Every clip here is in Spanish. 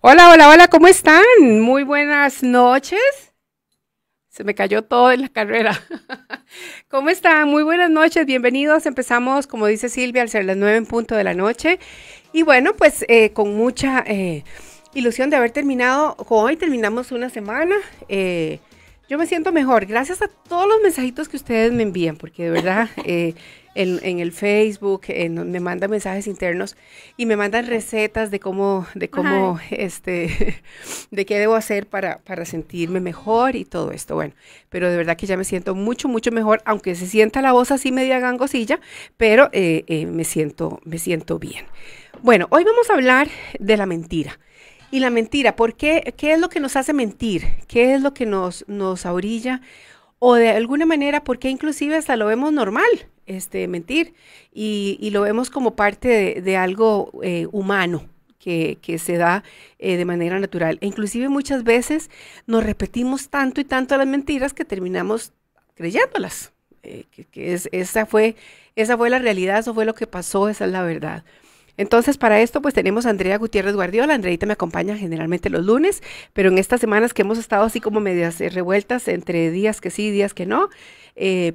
Hola, hola, hola, ¿cómo están? Muy buenas noches. Se me cayó todo en la carrera. ¿Cómo están? Muy buenas noches, bienvenidos. Empezamos, como dice Silvia, al ser las nueve en punto de la noche. Y bueno, pues eh, con mucha eh, ilusión de haber terminado. Hoy terminamos una semana. Eh, yo me siento mejor. Gracias a todos los mensajitos que ustedes me envían, porque de verdad en, el Facebook, me mandan mensajes internos y me mandan recetas de cómo, de cómo, este, de qué debo hacer para, sentirme mejor y todo esto. Bueno, pero de verdad que ya me siento mucho, mucho mejor, aunque se sienta la voz así media gangosilla, pero eh, eh, me, siento, me siento bien. Bueno, hoy vamos a hablar de la mentira. Y la mentira, ¿por qué? es lo que nos hace mentir? ¿Qué es lo que nos, nos O de alguna manera, ¿por qué inclusive hasta lo vemos normal? este, mentir y, lo vemos como parte de, algo eh, humano. Que, se da eh, de manera natural. E inclusive muchas veces nos repetimos tanto y tanto las mentiras que terminamos creyéndolas. Eh, que, es, esa, fue, esa fue la realidad, eso fue lo que pasó, esa es la verdad. Entonces, para esto, pues tenemos a Andrea Gutiérrez Guardiola. Andreita me acompaña generalmente los lunes, pero en estas semanas que hemos estado así como medias revueltas entre días que sí, días que no,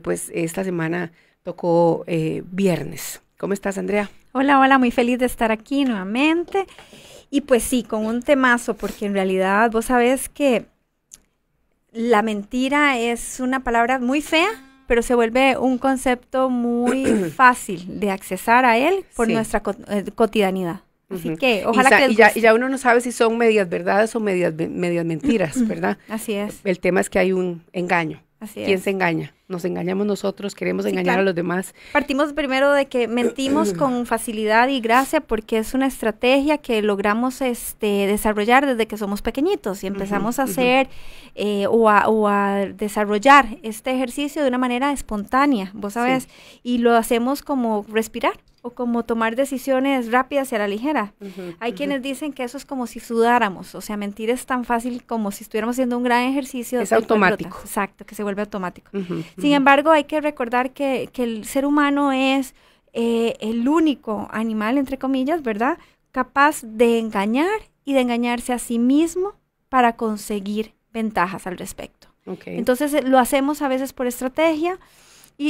pues esta semana tocó eh, viernes. ¿Cómo estás, Andrea? Hola, hola, muy feliz de estar aquí nuevamente. Y pues sí, con un temazo, porque en realidad vos sabés que la mentira es una palabra muy fea, pero se vuelve un concepto muy fácil de accesar a él por nuestra eh, cotidianidad. Así que ojalá que... Y ya, uno no sabe si son medias verdades o medias, mentiras, ¿verdad? Así es. El tema es que hay un engaño. ¿Quién se engaña? Nos engañamos nosotros, queremos engañar a los demás. Partimos primero de que mentimos con facilidad y gracia porque es una estrategia que logramos este, desarrollar desde que somos pequeñitos y empezamos a hacer eh, o, a, desarrollar este ejercicio de una manera espontánea, vos sabes, y lo hacemos como respirar o como tomar decisiones rápidas y a la ligera. Hay quienes dicen que eso es como si sudáramos, o sea, mentir es tan fácil como si estuviéramos haciendo un gran ejercicio. Es pues, automático. Exacto, que se vuelve automático. Sin embargo, hay que recordar que, que el ser humano es eh, el único animal, entre comillas, ¿verdad? Capaz de engañar y de engañarse a sí mismo para conseguir ventajas al respecto. Entonces eh, lo hacemos a veces por estrategia,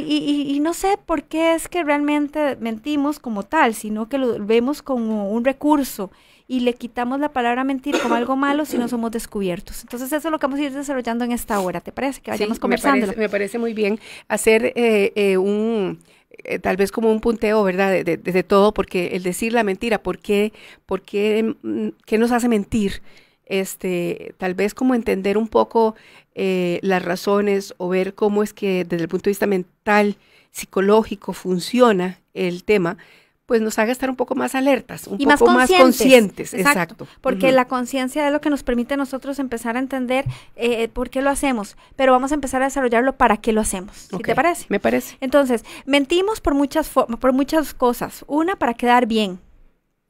y, no sé por qué es que realmente mentimos como tal, sino que lo vemos como un recurso y le quitamos la palabra mentir como algo malo si no somos descubiertos. Entonces eso es lo que vamos a ir desarrollando en esta hora. ¿Te parece que vayamos conversando? Me, me parece, muy bien hacer eh, eh, un... Eh, tal vez como un punteo, ¿verdad? De, todo, porque el decir la mentira, ¿por qué, mm, qué, nos hace mentir? Este, tal vez como entender un poco eh, las razones o ver cómo es que desde el punto de vista mental, psicológico, funciona el tema, pues nos haga estar un poco más alertas, un poco más conscientes. exacto, Porque la conciencia es lo que nos permite a nosotros empezar a entender eh, eh, por qué lo hacemos, pero vamos a empezar a desarrollarlo para qué lo hacemos. ¿Te parece? Me parece. Entonces, mentimos por muchas, por muchas cosas. Una, para quedar bien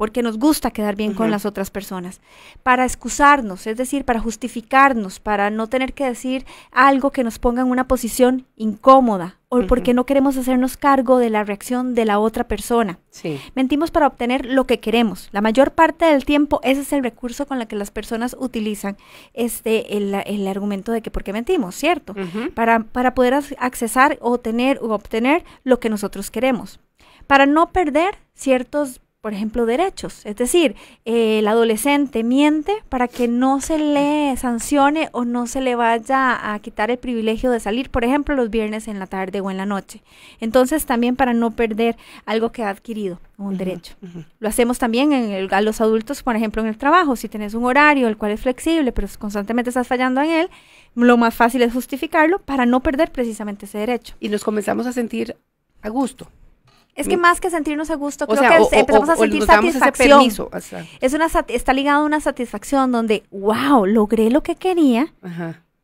porque nos gusta quedar bien con las otras personas, para excusarnos, es decir, para justificarnos, para no tener que decir algo que nos ponga en una posición incómoda o porque no queremos hacernos cargo de la reacción de la otra persona. Mentimos para obtener lo que queremos. La mayor parte del tiempo ese es el recurso con el que las personas utilizan este el, argumento de que porque mentimos, ¿cierto? para, para poder accesar o tener o obtener lo que nosotros queremos para no perder ciertos por ejemplo, derechos. Es decir, eh, el adolescente miente para que no se le sancione o no se le vaya a quitar el privilegio de salir, por ejemplo, los viernes en la tarde o en la noche. Entonces, también para no perder algo que ha adquirido, un derecho. Lo hacemos también en a los adultos, por ejemplo, en el trabajo. Si tenés un horario, el cual es flexible, pero constantemente estás fallando en él, lo más fácil es justificarlo para no perder precisamente ese derecho. Y nos comenzamos a sentir a gusto. Es que más que sentirnos a gusto, creo que empezamos a sentir satisfacción. es una está ligado a una satisfacción donde, wow, logré lo que quería.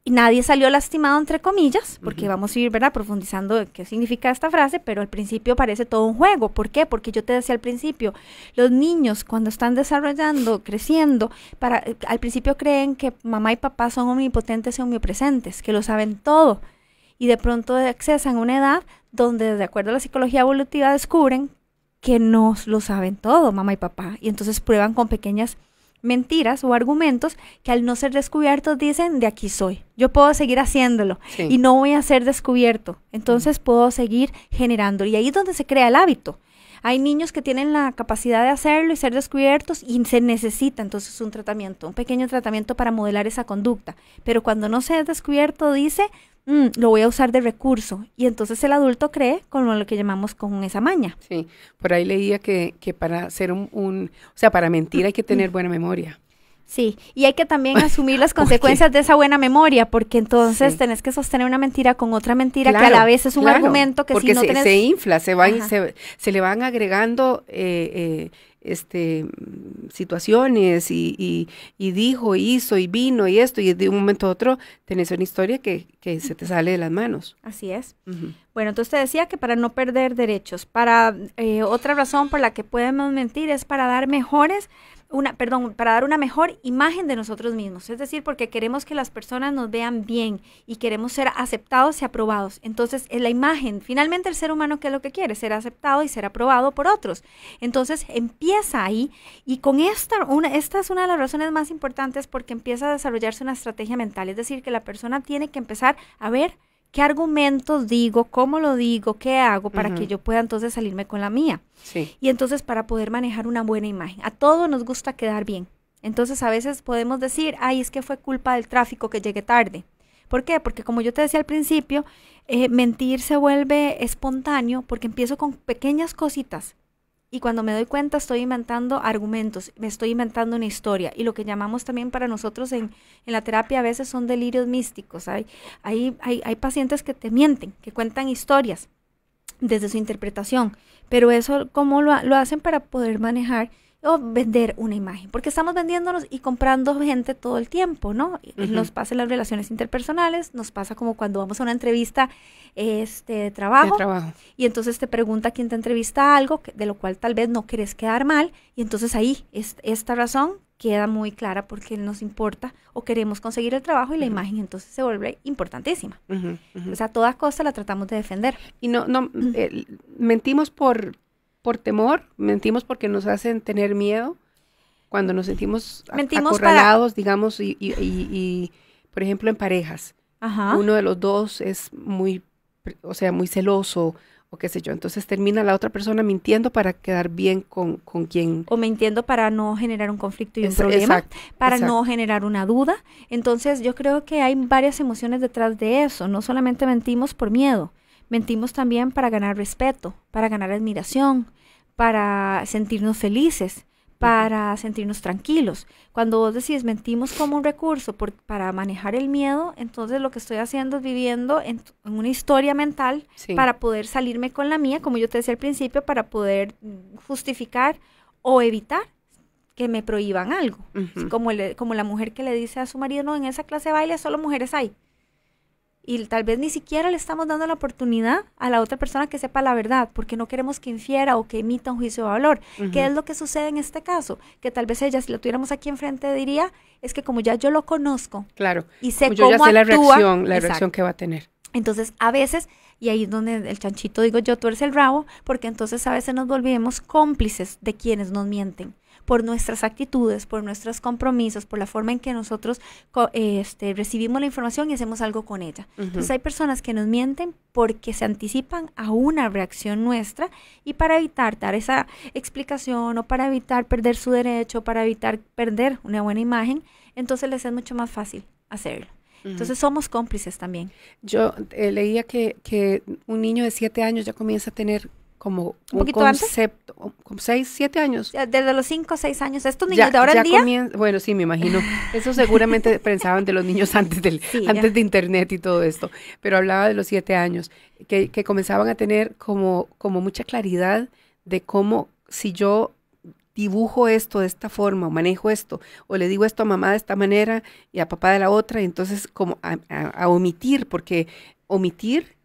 Y nadie salió lastimado, entre comillas, porque vamos a ir, ¿verdad?, profundizando qué significa esta frase, pero al principio parece todo un juego. ¿Por qué? Porque yo te decía al principio, los niños cuando están desarrollando, creciendo, para, eh, al principio creen que mamá y papá son omnipotentes y omnipresentes, que lo saben todo. Y de pronto accesan a una edad donde de acuerdo a la psicología evolutiva descubren que no lo saben todo, mamá y papá, y entonces prueban con pequeñas mentiras o argumentos que al no ser descubiertos dicen de aquí soy. Yo puedo seguir haciéndolo y no voy a ser descubierto. Entonces puedo seguir generando. Y ahí es donde se crea el hábito. Hay niños que tienen la capacidad de hacerlo y ser descubiertos y se necesita entonces un tratamiento, un pequeño tratamiento para modelar esa conducta. Pero cuando no se ha descubierto, dice, mm, lo voy a usar de recurso. Y entonces el adulto cree con lo que llamamos con esa maña. Sí, por ahí leía que, que para ser un, un, o sea, para mentir hay que tener mm. buena memoria. Sí, y hay que también asumir las consecuencias de esa buena memoria, porque entonces tenés que sostener una mentira con otra mentira que a la vez es un argumento que si no se, tenés... se infla, se, le van agregando eh, eh, este, situaciones y, y, y, dijo, hizo y vino y esto, y de un momento a otro tenés una historia que, que se te sale de las manos. Así es. Bueno, entonces te decía que para no perder derechos, para eh, otra razón por la que podemos mentir es para dar mejores una, perdón, para dar una mejor imagen de nosotros mismos. Es decir, porque queremos que las personas nos vean bien y queremos ser aceptados y aprobados. Entonces, es la imagen. Finalmente, el ser humano, ¿qué es lo que quiere? Ser aceptado y ser aprobado por otros. Entonces, empieza ahí y con esta, una, esta es una de las razones más importantes porque empieza a desarrollarse una estrategia mental. Es decir, que la persona tiene que empezar a ver qué argumentos digo, cómo lo digo, qué hago para que yo pueda entonces salirme con la mía. Sí. Y entonces para poder manejar una buena imagen. A todos nos gusta quedar bien. Entonces a veces podemos decir, ay, es que fue culpa del tráfico que llegué tarde. ¿Por qué? Porque como yo te decía al principio, eh, mentir se vuelve espontáneo porque empiezo con pequeñas cositas y cuando me doy cuenta estoy inventando argumentos, me estoy inventando una historia y lo que llamamos también para nosotros en, la terapia a veces son delirios místicos. Hay, hay, hay, pacientes que te mienten, que cuentan historias desde su interpretación, pero eso cómo lo, lo hacen para poder manejar o vender una imagen, porque estamos vendiéndonos y comprando gente todo el tiempo, ¿no? Nos pasa en las relaciones interpersonales, nos pasa como cuando vamos a una entrevista este, de, trabajo, trabajo. y entonces te pregunta quién te entrevista algo, de lo cual tal vez no querés quedar mal, y entonces ahí esta razón queda muy clara porque nos importa o queremos conseguir el trabajo y la imagen entonces se vuelve importantísima. O sea, a toda costa la tratamos de defender. Y no, no, mentimos por, por temor, mentimos porque nos hacen tener miedo, cuando nos sentimos acorralados, digamos, y, y, y, por ejemplo en parejas. Uno de los dos es muy, o sea, muy celoso o qué sé yo. Entonces termina la otra persona mintiendo para quedar bien con, quien... O mintiendo para no generar un conflicto y un problema, para no generar una duda. Entonces yo creo que hay varias emociones detrás de eso. No solamente mentimos por miedo, Mentimos también para ganar respeto, para ganar admiración, para sentirnos felices, para sentirnos tranquilos. Cuando vos decís mentimos como un recurso para manejar el miedo, entonces lo que estoy haciendo es viviendo en, una historia mental para poder salirme con la mía, como yo te decía al principio, para poder mm, justificar o evitar que me prohíban algo. como, como la mujer que le dice a su marido, no, en esa clase de baile solo mujeres hay y tal vez ni siquiera le estamos dando la oportunidad a la otra persona que sepa la verdad, porque no queremos que infiera o que emita un juicio de valor. ¿Qué es lo que sucede en este caso? Que tal vez ella, si lo tuviéramos aquí enfrente, diría, es que como ya yo lo conozco, claro, y sé cómo la la reacción que va a tener. Entonces, a veces, y ahí es donde el chanchito digo yo, tú eres el rabo, porque entonces a veces nos volvemos cómplices de quienes nos mienten por nuestras actitudes, por nuestros compromisos, por la forma en que nosotros este, recibimos la información y hacemos algo con ella. Entonces hay personas que nos mienten porque se anticipan a una reacción nuestra y para evitar dar esa explicación o para evitar perder su derecho, para evitar perder una buena imagen, entonces les es mucho más fácil hacerlo. Entonces somos cómplices también. Yo eh, leía que, que, un niño de siete años ya comienza a tener como un, poquito concepto, antes? como seis, siete años. Desde los cinco, seis años. ¿Estos niños de ahora día? bueno, sí, me imagino. Eso seguramente pensaban de los niños antes, del, antes de internet y todo esto. Pero hablaba de los siete años, que, comenzaban a tener como, como mucha claridad de cómo, si yo dibujo esto de esta forma o manejo esto o le digo esto a mamá de esta manera y a papá de la otra y entonces como a, omitir porque omitir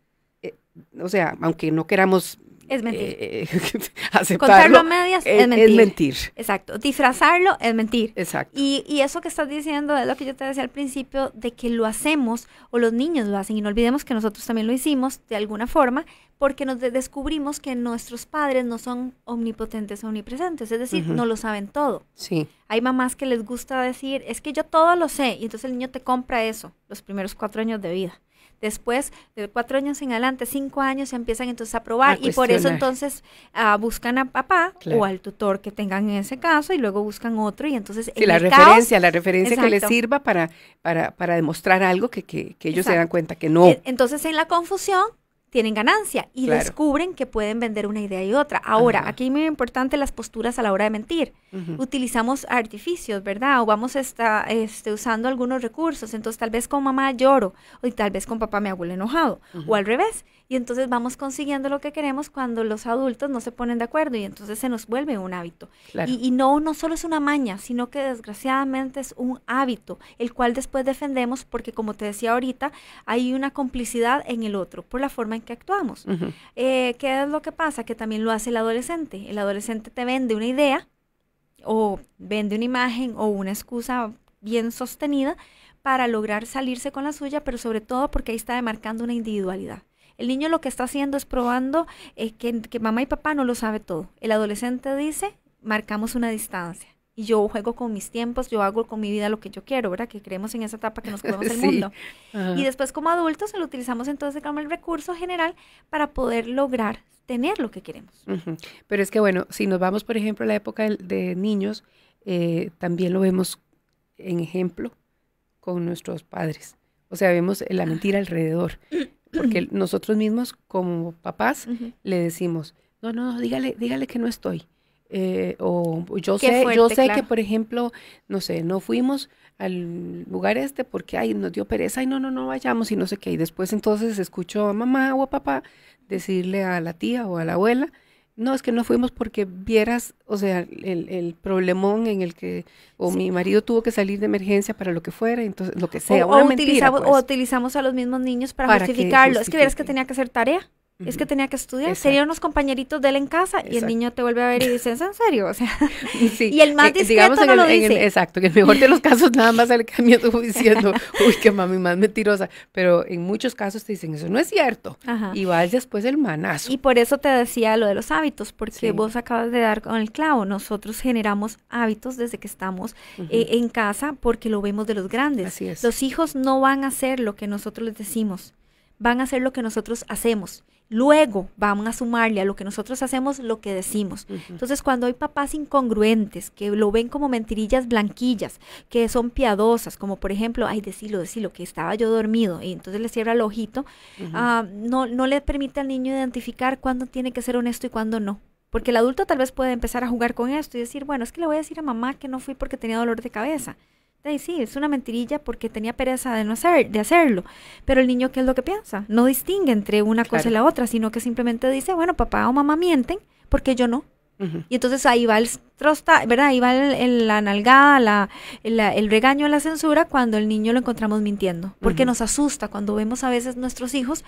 eh, o sea aunque no queramos es mentir. Eh, aceptarlo. a medias es, mentir. Es mentir. Exacto. Disfrazarlo es mentir. Exacto. Y, y, eso que estás diciendo es lo que yo te decía al principio, de que lo hacemos o los niños lo hacen. Y no olvidemos que nosotros también lo hicimos de alguna forma, porque nos descubrimos que nuestros padres no son omnipotentes o omnipresentes. Es decir, no lo saben todo. Sí. Hay mamás que les gusta decir, es que yo todo lo sé. Y entonces el niño te compra eso los primeros cuatro años de vida. Después de cuatro años en adelante, cinco años, se empiezan entonces a probar y por eso entonces ah, buscan a papá o al tutor que tengan en ese caso y luego buscan otro y entonces... Sí, la, referencia, la referencia, que les sirva para, para, para demostrar algo que, ellos se dan cuenta que no. Entonces en la confusión tienen ganancia y descubren que pueden vender una idea y otra. Ahora, aquí es muy importante las posturas a la hora de mentir. Utilizamos artificios, ¿verdad? O vamos esta, este, usando algunos recursos. Entonces, tal vez con mamá lloro o tal vez con papá me hago el enojado o al revés. Y entonces vamos consiguiendo lo que queremos cuando los adultos no se ponen de acuerdo y entonces se nos vuelve un hábito. Y, no, no solo es una maña, sino que desgraciadamente es un hábito, el cual después defendemos porque, como te decía ahorita, hay una complicidad en el otro por la forma en que actuamos. eh, ¿Qué es lo que pasa? Que también lo hace el adolescente. El adolescente te vende una idea o vende una imagen o una excusa bien sostenida para lograr salirse con la suya, pero sobre todo porque ahí está demarcando una individualidad. El niño lo que está haciendo es probando eh, que mamá y papá no lo sabe todo. El adolescente dice, marcamos una distancia y yo juego con mis tiempos, yo hago con mi vida lo que yo quiero, ¿verdad? Que creemos en esa etapa que nos comemos el mundo. Y después como adultos se lo utilizamos entonces como el recurso general para poder lograr tener lo que queremos. Pero es que bueno, si nos vamos por ejemplo a la época de, niños, eh, también lo vemos en ejemplo con nuestros padres. O sea, vemos la mentira alrededor. Porque nosotros mismos como papás le decimos, no, no, dígale, dígale que no estoy eh, o yo sé, yo sé que, por ejemplo, no sé, no fuimos al lugar este porque ay, nos dio pereza y no, no, no vayamos y no sé qué. Y después entonces escucho a mamá o a papá decirle a la tía o a la abuela, no, es que no fuimos porque vieras, o sea, el, el problemón en el que, o mi marido tuvo que salir de emergencia para lo que fuera, entonces, lo que sea. O, pues". utilizamos, a los mismos niños para, para justificarlo. Es que vieras que tenía que hacer tarea. Es que tenía que estudiar. Serían unos compañeritos de él en casa y el niño te vuelve a ver y dice, en serio? O sea, y el más eh, discreto no lo dice. exacto, que el mejor de los casos nada más el cambio estuvo diciendo, uy, que mami más mentirosa. Pero en muchos casos te dicen, eso no es cierto. Y vas después el manazo. Y por eso te decía lo de los hábitos, porque vos acabas de dar con el clavo. Nosotros generamos hábitos desde que estamos eh, en casa porque lo vemos de los grandes. Así es. Los hijos no van a hacer lo que nosotros les decimos van a hacer lo que nosotros hacemos. Luego vamos a sumarle a lo que nosotros hacemos lo que decimos. Entonces, cuando hay papás incongruentes, que lo ven como mentirillas blanquillas, que son piadosas, como por ejemplo, ay, decilo, decilo, que estaba yo dormido, y entonces le cierra el ojito, ah, no, no le permite al niño identificar cuándo tiene que ser honesto y cuándo no. Porque el adulto tal vez puede empezar a jugar con esto y decir, bueno, es que le voy a decir a mamá que no fui porque tenía dolor de cabeza sí, es una mentirilla porque tenía pereza de no hacer, de hacerlo. Pero el niño, ¿qué es lo que piensa? No distingue entre una cosa y la otra, sino que simplemente dice, bueno, papá o mamá mienten, porque yo no. Y entonces ahí va el trosta, ¿verdad? Ahí va la nalgada, la, el, regaño, la censura cuando el niño lo encontramos mintiendo, porque nos asusta cuando vemos a veces nuestros hijos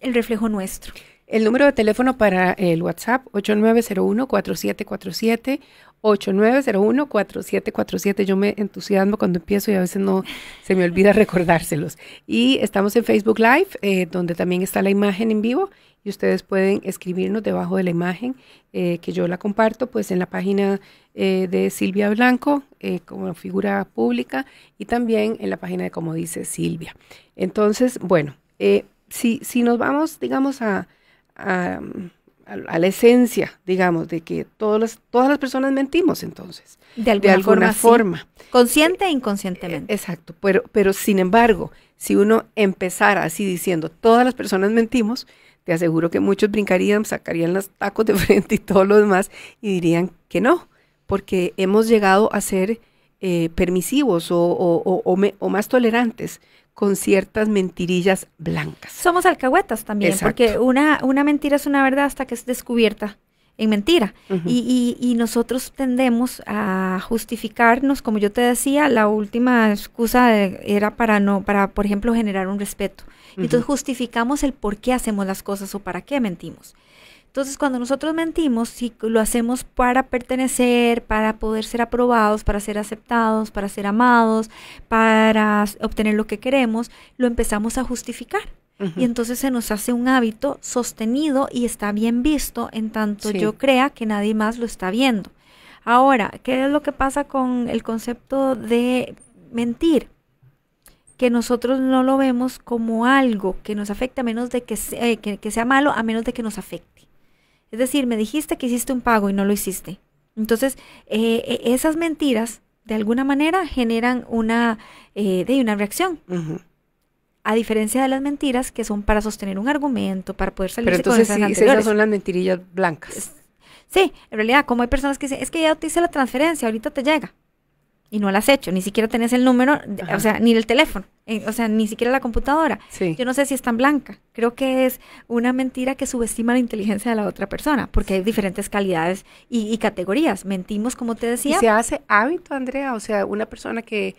el reflejo nuestro. El número de teléfono para el WhatsApp 8901-4747 8901-4747. Yo me entusiasmo cuando empiezo y a veces no se me olvida recordárselos. Y estamos en Facebook Live, eh, donde también está la imagen en vivo y ustedes pueden escribirnos debajo de la imagen eh, que yo la comparto, pues en la página eh, de Silvia Blanco como figura pública y también en la página de como dice Silvia. Entonces, bueno, si, si nos vamos, digamos, a a, la esencia, digamos, de que todas las, todas las personas mentimos entonces. De alguna, forma. Consciente e inconscientemente. Eh, exacto, pero, pero sin embargo, si uno empezara así diciendo, todas las personas mentimos, te aseguro que muchos brincarían, sacarían los tacos de frente y todos los demás y dirían que no, porque hemos llegado a ser eh, permisivos o, o, más tolerantes con ciertas mentirillas blancas. Somos alcahuetas también, porque una, una mentira es una verdad hasta que es descubierta en mentira. y, y, nosotros tendemos a justificarnos, como yo te decía, la última excusa eh, era para no, para, por ejemplo, generar un respeto. Entonces justificamos el por qué hacemos las cosas o para qué mentimos. Entonces, cuando nosotros mentimos, si lo hacemos para pertenecer, para poder ser aprobados, para ser aceptados, para ser amados, para obtener lo que queremos, lo empezamos a justificar. Y entonces se nos hace un hábito sostenido y está bien visto en tanto yo crea que nadie más lo está viendo. Ahora, ¿qué es lo que pasa con el concepto de mentir? que nosotros no lo vemos como algo que nos afecta a menos de que sea eh, malo, a menos de que nos afecte. Es decir, me dijiste que hiciste un pago y no lo hiciste. Entonces, eh, eh, esas mentiras, de alguna manera, generan una, eh, de una reacción. A diferencia de las mentiras que son para sostener un argumento, para poder salir de Pero entonces, esas, sí, esas son las mentirillas blancas. sí, en realidad, como hay personas que dicen, es que ya te hice la transferencia, ahorita te llega y no la has hecho, ni siquiera tenés el número, o sea, ni el teléfono, eh, o sea, ni siquiera la computadora. Yo no sé si es tan blanca. Creo que es una mentira que subestima la inteligencia de la otra persona, porque hay diferentes calidades y, categorías. Mentimos, como te decía. se hace hábito, Andrea, o sea, una persona que,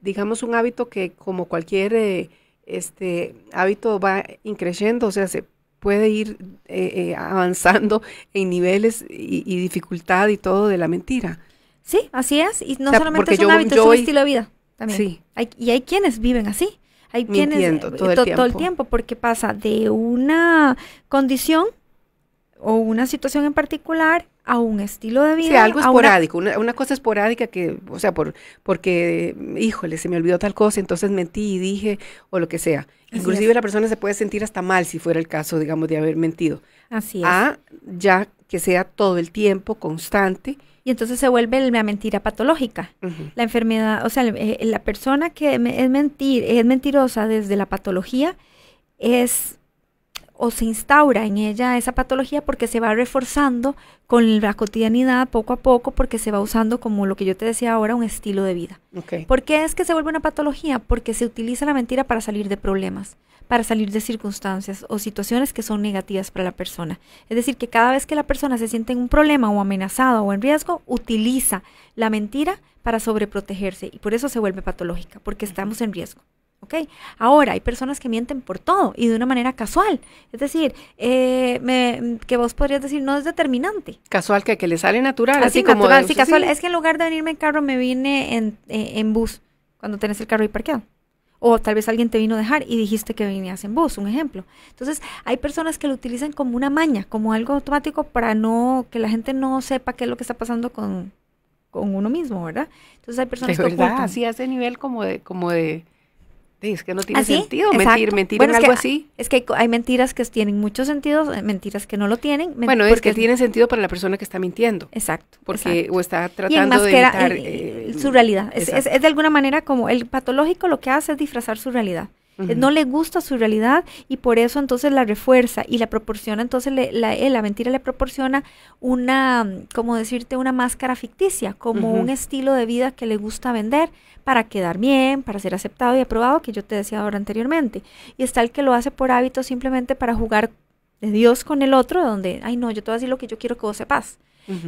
digamos, un hábito que como cualquier eh, este hábito va increyendo, o sea, se puede ir eh, avanzando en niveles y, y dificultad y todo de la mentira. Sí, así es. Y no solamente es un hábito, es un estilo de vida también. y hay quienes viven así. Hay quienes eh, todo el, todo el, tiempo, porque pasa de una condición o una situación en particular a un estilo de vida. Sí, algo esporádico, una, cosa esporádica que, o sea, por, porque, híjole, se me olvidó tal cosa, entonces mentí y dije, o lo que sea. Inclusive la persona se puede sentir hasta mal si fuera el caso, digamos, de haber mentido. Así es. ya que sea todo el tiempo, constante. Y entonces se vuelve la mentira patológica. La enfermedad, o sea, eh, la persona que es, mentir, es mentirosa desde la patología es o se instaura en ella esa patología porque se va reforzando con la cotidianidad poco a poco porque se va usando como lo que yo te decía ahora un estilo de vida. ¿Por qué es que se vuelve una patología? Porque se utiliza la mentira para salir de problemas para salir de circunstancias o situaciones que son negativas para la persona. Es decir, que cada vez que la persona se siente en un problema o amenazada o en riesgo, utiliza la mentira para sobreprotegerse y por eso se vuelve patológica, porque estamos en riesgo. Okay. Ahora, hay personas que mienten por todo y de una manera casual. Es decir, eh, que vos podrías decir no es determinante. Casual, que, que le sale natural. Así, como casual. Es que en lugar de venirme en carro, me vine en, eh, en bus cuando tenés el carro ahí parqueado. O tal vez alguien te vino a dejar y dijiste que venías en bus, un ejemplo. Entonces, hay personas que lo utilizan como una maña, como algo automático para no que la gente no sepa qué es lo que está pasando con, uno mismo, ¿verdad? Entonces, hay personas que así a ese nivel como de como de es que no tiene ¿Ah, sentido mentir, mentir en algo así. Es que hay mentiras que tienen mucho sentido, eh, mentiras que no lo tienen. Bueno, es que tiene sentido para la persona que está mintiendo. Exacto. Porque o está tratando de evitar... Eh, su realidad. es, de alguna manera como el patológico lo que hace es disfrazar su realidad. Eh, no le gusta su realidad y por eso entonces la refuerza y la proporciona, entonces eh, la, mentira le proporciona una, como decirte, una máscara ficticia, como un estilo de vida que le gusta vender para quedar bien, para ser aceptado y aprobado, que yo te decía ahora anteriormente. Y está el que lo hace por hábito simplemente para jugar de Dios con el otro, donde, ay no, yo te voy a decir lo que yo quiero que vos sepas.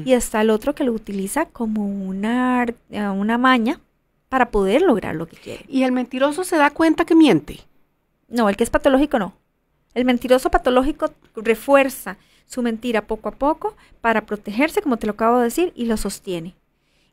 Y está el otro que lo utiliza como una, eh, una maña para poder lograr lo que quiere. ¿Y el mentiroso se da cuenta que miente? No, el que es patológico no. El mentiroso patológico refuerza su mentira poco a poco para protegerse, como te lo acabo de decir, y lo sostiene.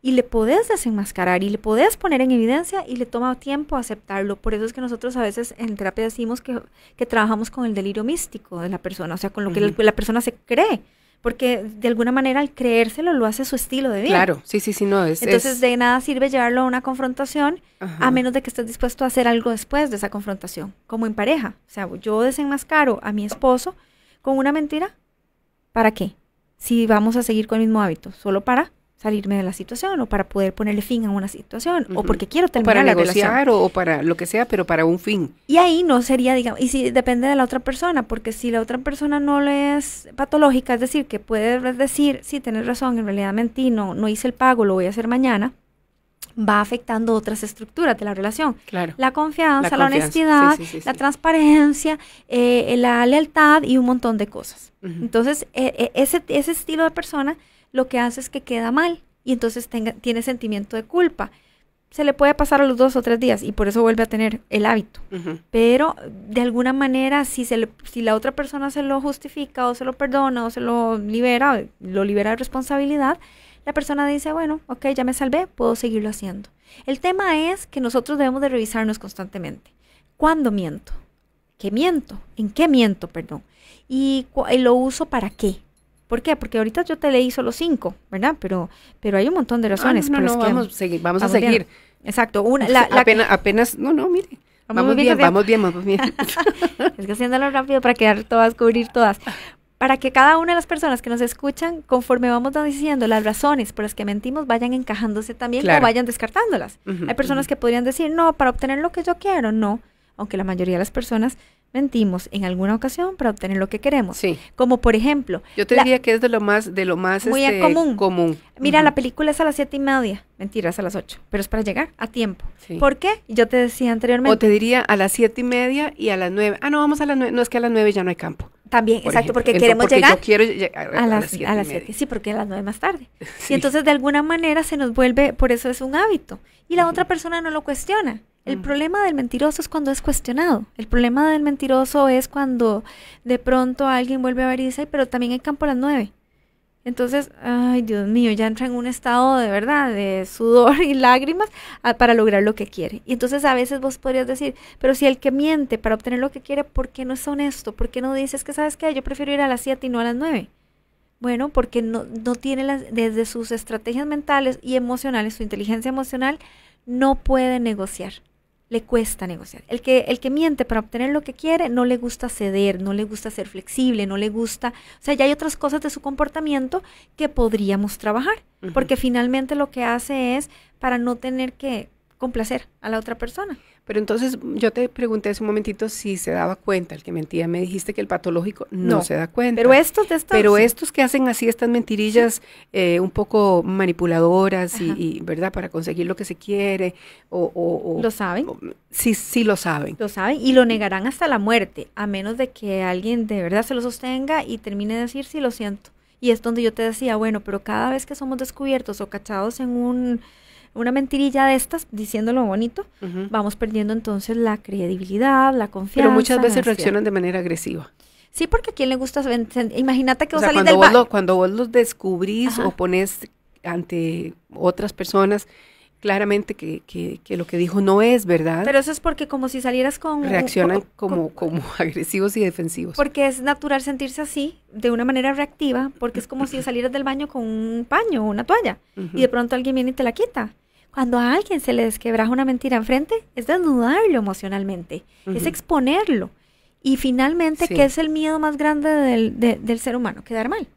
Y le podés desenmascarar y le podés poner en evidencia y le toma tiempo aceptarlo. Por eso es que nosotros a veces en terapia decimos que, trabajamos con el delirio místico de la persona, o sea, con lo que la persona se cree porque de alguna manera al creérselo lo hace su estilo de vida. Claro, sí, sí, sí, no es. Entonces de nada sirve llevarlo a una confrontación a menos de que estés dispuesto a hacer algo después de esa confrontación, como en pareja. O sea, yo desenmascaro a mi esposo con una mentira, ¿para qué? Si vamos a seguir con el mismo hábito, solo para salirme de la situación o para poder ponerle fin a una situación o porque quiero terminar o para la relación. O, para lo que sea, pero para un fin. Y ahí no sería, digamos, y si depende de la otra persona, porque si la otra persona no le es patológica, es decir, que puede decir, sí, tienes razón, en realidad mentí, no, no hice el pago, lo voy a hacer mañana, va afectando otras estructuras de la relación. Claro. La confianza, la, honestidad, la transparencia, eh, la lealtad y un montón de cosas. Entonces, e, e, ese, ese estilo de persona lo que hace es que queda mal y entonces tenga, tiene sentimiento de culpa. Se le puede pasar a los dos o tres días y por eso vuelve a tener el hábito. Pero de alguna manera, si, se si la otra persona se lo justifica o se lo perdona o se lo libera, lo libera de responsabilidad, la persona dice, bueno, ok, ya me salvé, puedo seguirlo haciendo. El tema es que nosotros debemos de revisarnos constantemente. ¿Cuándo miento? ¿Qué miento? ¿En qué miento, perdón? ¿Y lo uso para qué? ¿Por qué? Porque ahorita yo te leí solo cinco, ¿verdad? Pero, pero hay un montón de ah, razones. vamos, a vamos, vamos, a seguir. Exacto. Una, la, apenas, no, no, mire. Vamos, bien, vamos bien, vamos bien, es que haciéndolo rápido para quedar todas, cubrir todas. Para que cada una de las personas que nos escuchan, conforme vamos diciendo las razones por las que mentimos, vayan encajándose también o vayan descartándolas. Hay personas que podrían decir, no, para obtener lo que yo quiero, no. Aunque la mayoría de las personas mentimos en alguna ocasión para obtener lo que queremos. Sí. Como por ejemplo. Yo te diría que es de lo más, de lo más muy este, común. Mira, la película es a las siete y media. mentiras a las ocho. pero es para llegar a tiempo. ¿Por qué? Yo te decía anteriormente. O te diría a las siete y media y a las nueve. Ah, no, vamos a las nueve. No, es que a las nueve ya no hay campo. También, exacto, porque queremos llegar. Yo quiero llegar a, las siete A las sí, porque a las nueve más tarde. Sí. Y entonces de alguna manera se nos vuelve, por eso es un hábito. Y la otra persona no lo cuestiona. El mm. problema del mentiroso es cuando es cuestionado. El problema del mentiroso es cuando de pronto alguien vuelve a ver y dice, pero también hay campo a las nueve. Entonces, ay Dios mío, ya entra en un estado de verdad, de sudor y lágrimas para lograr lo que quiere. Y entonces a veces vos podrías decir, pero si el que miente para obtener lo que quiere, ¿por qué no es honesto? ¿Por qué no dices que sabes qué? Yo prefiero ir a las siete y no a las nueve? Bueno, porque no, no tiene las, desde sus estrategias mentales y emocionales, su inteligencia emocional, no puede negociar le cuesta negociar. El que, el que miente para obtener lo que quiere no le gusta ceder, no le gusta ser flexible, no le gusta, o sea, ya hay otras cosas de su comportamiento que podríamos trabajar, porque finalmente lo que hace es para no tener que complacer a la otra persona. Pero entonces yo te pregunté hace un momentito si se daba cuenta el que mentía. Me dijiste que el patológico no, se da cuenta. Pero estos Pero estos que hacen así estas mentirillas eh, un poco manipuladoras y, ¿verdad? Para conseguir lo que se quiere. O, o, ¿Lo saben? sí, sí lo saben. Lo saben y lo negarán hasta la muerte, a menos de que alguien de verdad se lo sostenga y termine de decir, sí, lo siento. Y es donde yo te decía, bueno, pero cada vez que somos descubiertos o cachados en un una mentirilla de estas, diciéndolo bonito, vamos perdiendo entonces la credibilidad, la confianza. Pero muchas veces reaccionan de manera agresiva. Sí, porque a quién le gusta, imagínate que vos cuando vos Cuando vos los descubrís o pones ante otras personas claramente que, que, lo que dijo no es verdad. Pero eso es porque como si salieras con... Reaccionan como, como agresivos y defensivos. Porque es natural sentirse así, de una manera reactiva, porque es como si salieras del baño con un paño o una toalla y de pronto alguien viene y te la quita. Cuando a alguien se le desquebraja una mentira enfrente, es desnudarlo emocionalmente, es exponerlo. Y finalmente, ¿qué es el miedo más grande del, ser humano? Quedar mal.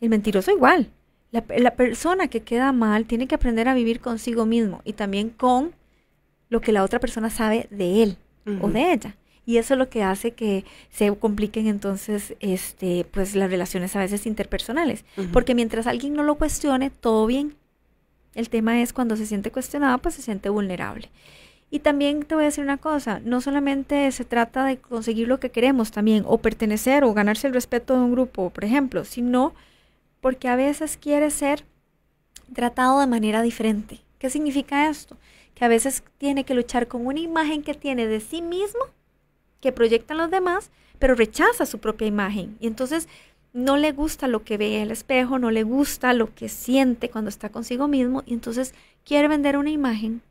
El mentiroso igual. La, persona que queda mal tiene que aprender a vivir consigo mismo y también con lo que la otra persona sabe de él o de ella. Y eso es lo que hace que se compliquen entonces este, pues las relaciones a veces interpersonales. Porque mientras alguien no lo cuestione, todo bien. El tema es cuando se siente cuestionada, pues se siente vulnerable. Y también te voy a decir una cosa, no solamente se trata de conseguir lo que queremos también, o pertenecer, o ganarse el respeto de un grupo, por ejemplo, sino porque a veces quiere ser tratado de manera diferente. ¿Qué significa esto? Que a veces tiene que luchar con una imagen que tiene de sí mismo, que proyectan los demás, pero rechaza su propia imagen. Y entonces no le gusta lo que ve en el espejo, no le gusta lo que siente cuando está consigo mismo y entonces quiere vender una imagen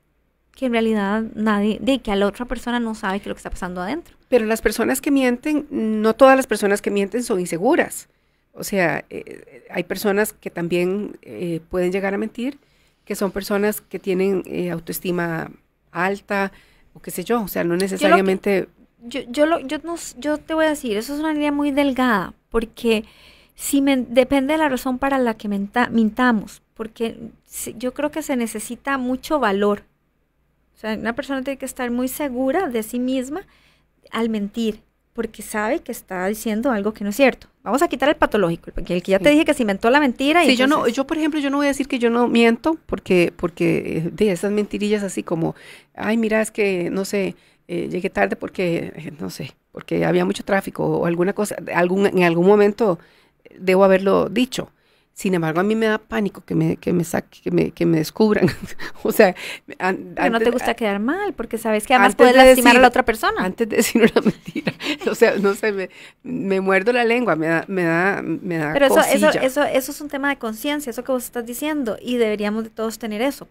que en realidad nadie, de que a la otra persona no sabe qué lo que está pasando adentro. Pero las personas que mienten, no todas las personas que mienten son inseguras. O sea, eh, hay personas que también eh, pueden llegar a mentir, que son personas que tienen eh, autoestima alta o qué sé yo. O sea, no necesariamente... Yo, yo, yo, yo te voy a decir, eso es una línea muy delgada, porque si me, depende de la razón para la que mintamos, porque yo creo que se necesita mucho valor. O sea, una persona tiene que estar muy segura de sí misma al mentir, porque sabe que está diciendo algo que no es cierto. Vamos a quitar el patológico, porque el que ya te dije que se inventó la mentira. Sí, y yo no, yo por ejemplo, yo no voy a decir que yo no miento, porque, porque eh, de esas mentirillas así como, ay, mira, es que, no sé, eh, llegué tarde porque, eh, no sé, porque había mucho tráfico o alguna cosa, algún, en algún momento eh, debo haberlo dicho. Sin embargo, a mí me da pánico que me, que me saque, que me, descubran. o sea, no te gusta quedar mal, porque sabes que además puedes lastimar a la otra persona. Antes de decir una mentira. o sea, no sé, me, muerdo la lengua, me da, me da, me da Pero eso, eso, eso, eso, es un tema de conciencia, eso que vos estás diciendo, y deberíamos de todos tener eso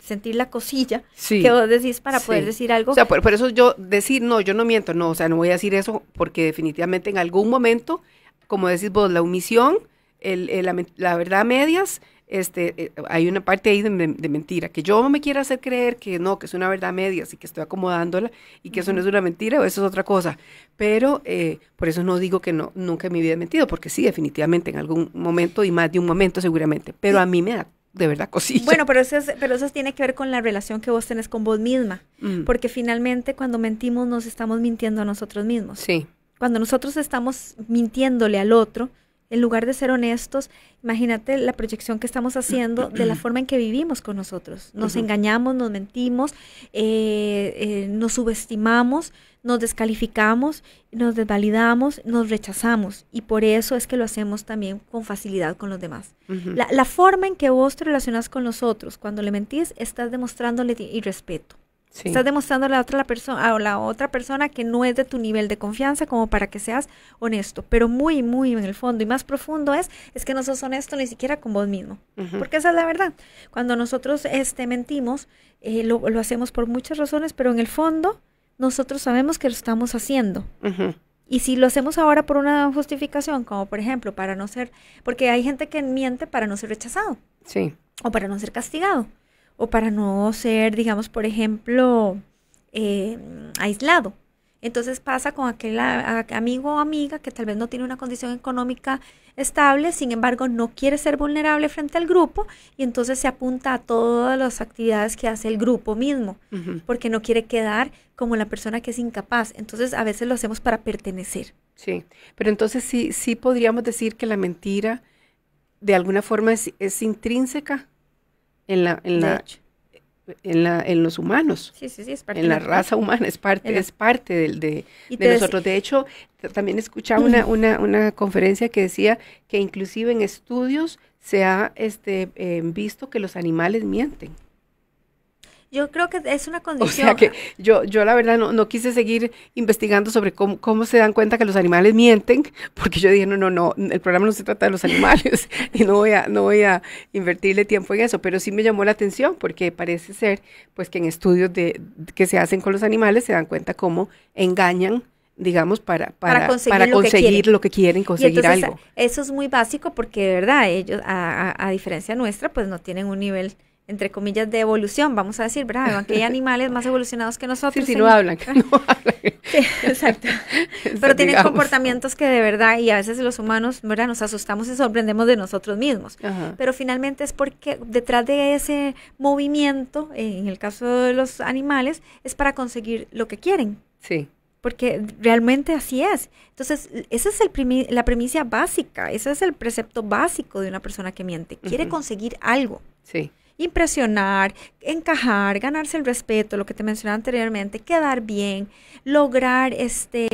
sentir la cosilla que vos decís para poder decir algo. O sea, por, eso yo decir, no, yo no miento, no, o sea, no voy a decir eso porque definitivamente en algún momento, como decís vos, la omisión, la, verdad medias, este, eh, hay una parte ahí de, mentira, que yo me quiera hacer creer que no, que es una verdad medias y que estoy acomodándola y que eso no es una mentira o eso es otra cosa. Pero eh, por eso no digo que no, nunca en mi vida he mentido, porque sí, definitivamente en algún momento y más de un momento seguramente, pero a mí me da de verdad cosita. Bueno, pero eso, pero eso tiene que ver con la relación que vos tenés con vos misma, mm. porque finalmente cuando mentimos nos estamos mintiendo a nosotros mismos. Sí. Cuando nosotros estamos mintiéndole al otro, en lugar de ser honestos, imagínate la proyección que estamos haciendo de la forma en que vivimos con nosotros. Nos engañamos, nos mentimos, eh, eh, nos subestimamos, nos descalificamos, nos desvalidamos, nos rechazamos. Y por eso es que lo hacemos también con facilidad con los demás. la, la, forma en que vos te relacionas con nosotros, cuando le mentís, estás demostrándole irrespeto. Estás demostrando a la otra persona a la otra persona que no es de tu nivel de confianza como para que seas honesto, pero muy muy en el fondo y más profundo es es que no sos honesto ni siquiera con vos mismo, porque esa es la verdad. Cuando nosotros este mentimos eh, lo, hacemos por muchas razones, pero en el fondo nosotros sabemos que lo estamos haciendo. Y si lo hacemos ahora por una justificación, como por ejemplo para no ser, porque hay gente que miente para no ser rechazado, sí, o para no ser castigado o para no ser, digamos, por ejemplo, eh, aislado. Entonces pasa con aquel amigo o amiga que tal vez no tiene una condición económica estable, sin embargo no quiere ser vulnerable frente al grupo y entonces se apunta a todas las actividades que hace el grupo mismo, porque no quiere quedar como la persona que es incapaz. Entonces a veces lo hacemos para pertenecer. Sí, pero entonces sí, sí podríamos decir que la mentira de alguna forma es intrínseca en la, en la, en, la, en los humanos. En la, raza humana, es parte, es parte del, de, nosotros. De hecho, también escuchaba una, una, una, conferencia que decía que inclusive en estudios se ha este, eh, visto que los animales mienten. Yo creo que es una condición. O sea que yo, yo la verdad no, quise seguir investigando sobre cómo, se dan cuenta que los animales mienten, porque yo dije, no, no, no, el programa no se trata de los animales y no voy, a, no voy a invertirle tiempo en eso, pero sí me llamó la atención porque parece ser pues que en estudios de, que se hacen con los animales se dan cuenta cómo engañan digamos, para, para, conseguir, lo, que quieren, conseguir algo. Eso es muy básico porque, de verdad, ellos, a diferencia nuestra, pues no tienen un nivel entre comillas, de evolución, vamos a decir, ¿verdad? Aunque hay animales más evolucionados que nosotros. Sí, sí, no hablan, exacto. Pero tienen comportamientos que de verdad, y a veces los humanos, ¿verdad? Nos asustamos y sorprendemos de nosotros mismos. Pero finalmente es porque detrás de ese movimiento, eh, en el caso de los animales, es para conseguir lo que quieren. Sí porque realmente así es. Entonces, esa es el la premisa básica, ese es el precepto básico de una persona que miente. Quiere conseguir algo. Sí impresionar, encajar, ganarse el respeto, lo que te mencionaba anteriormente, quedar bien, lograr este,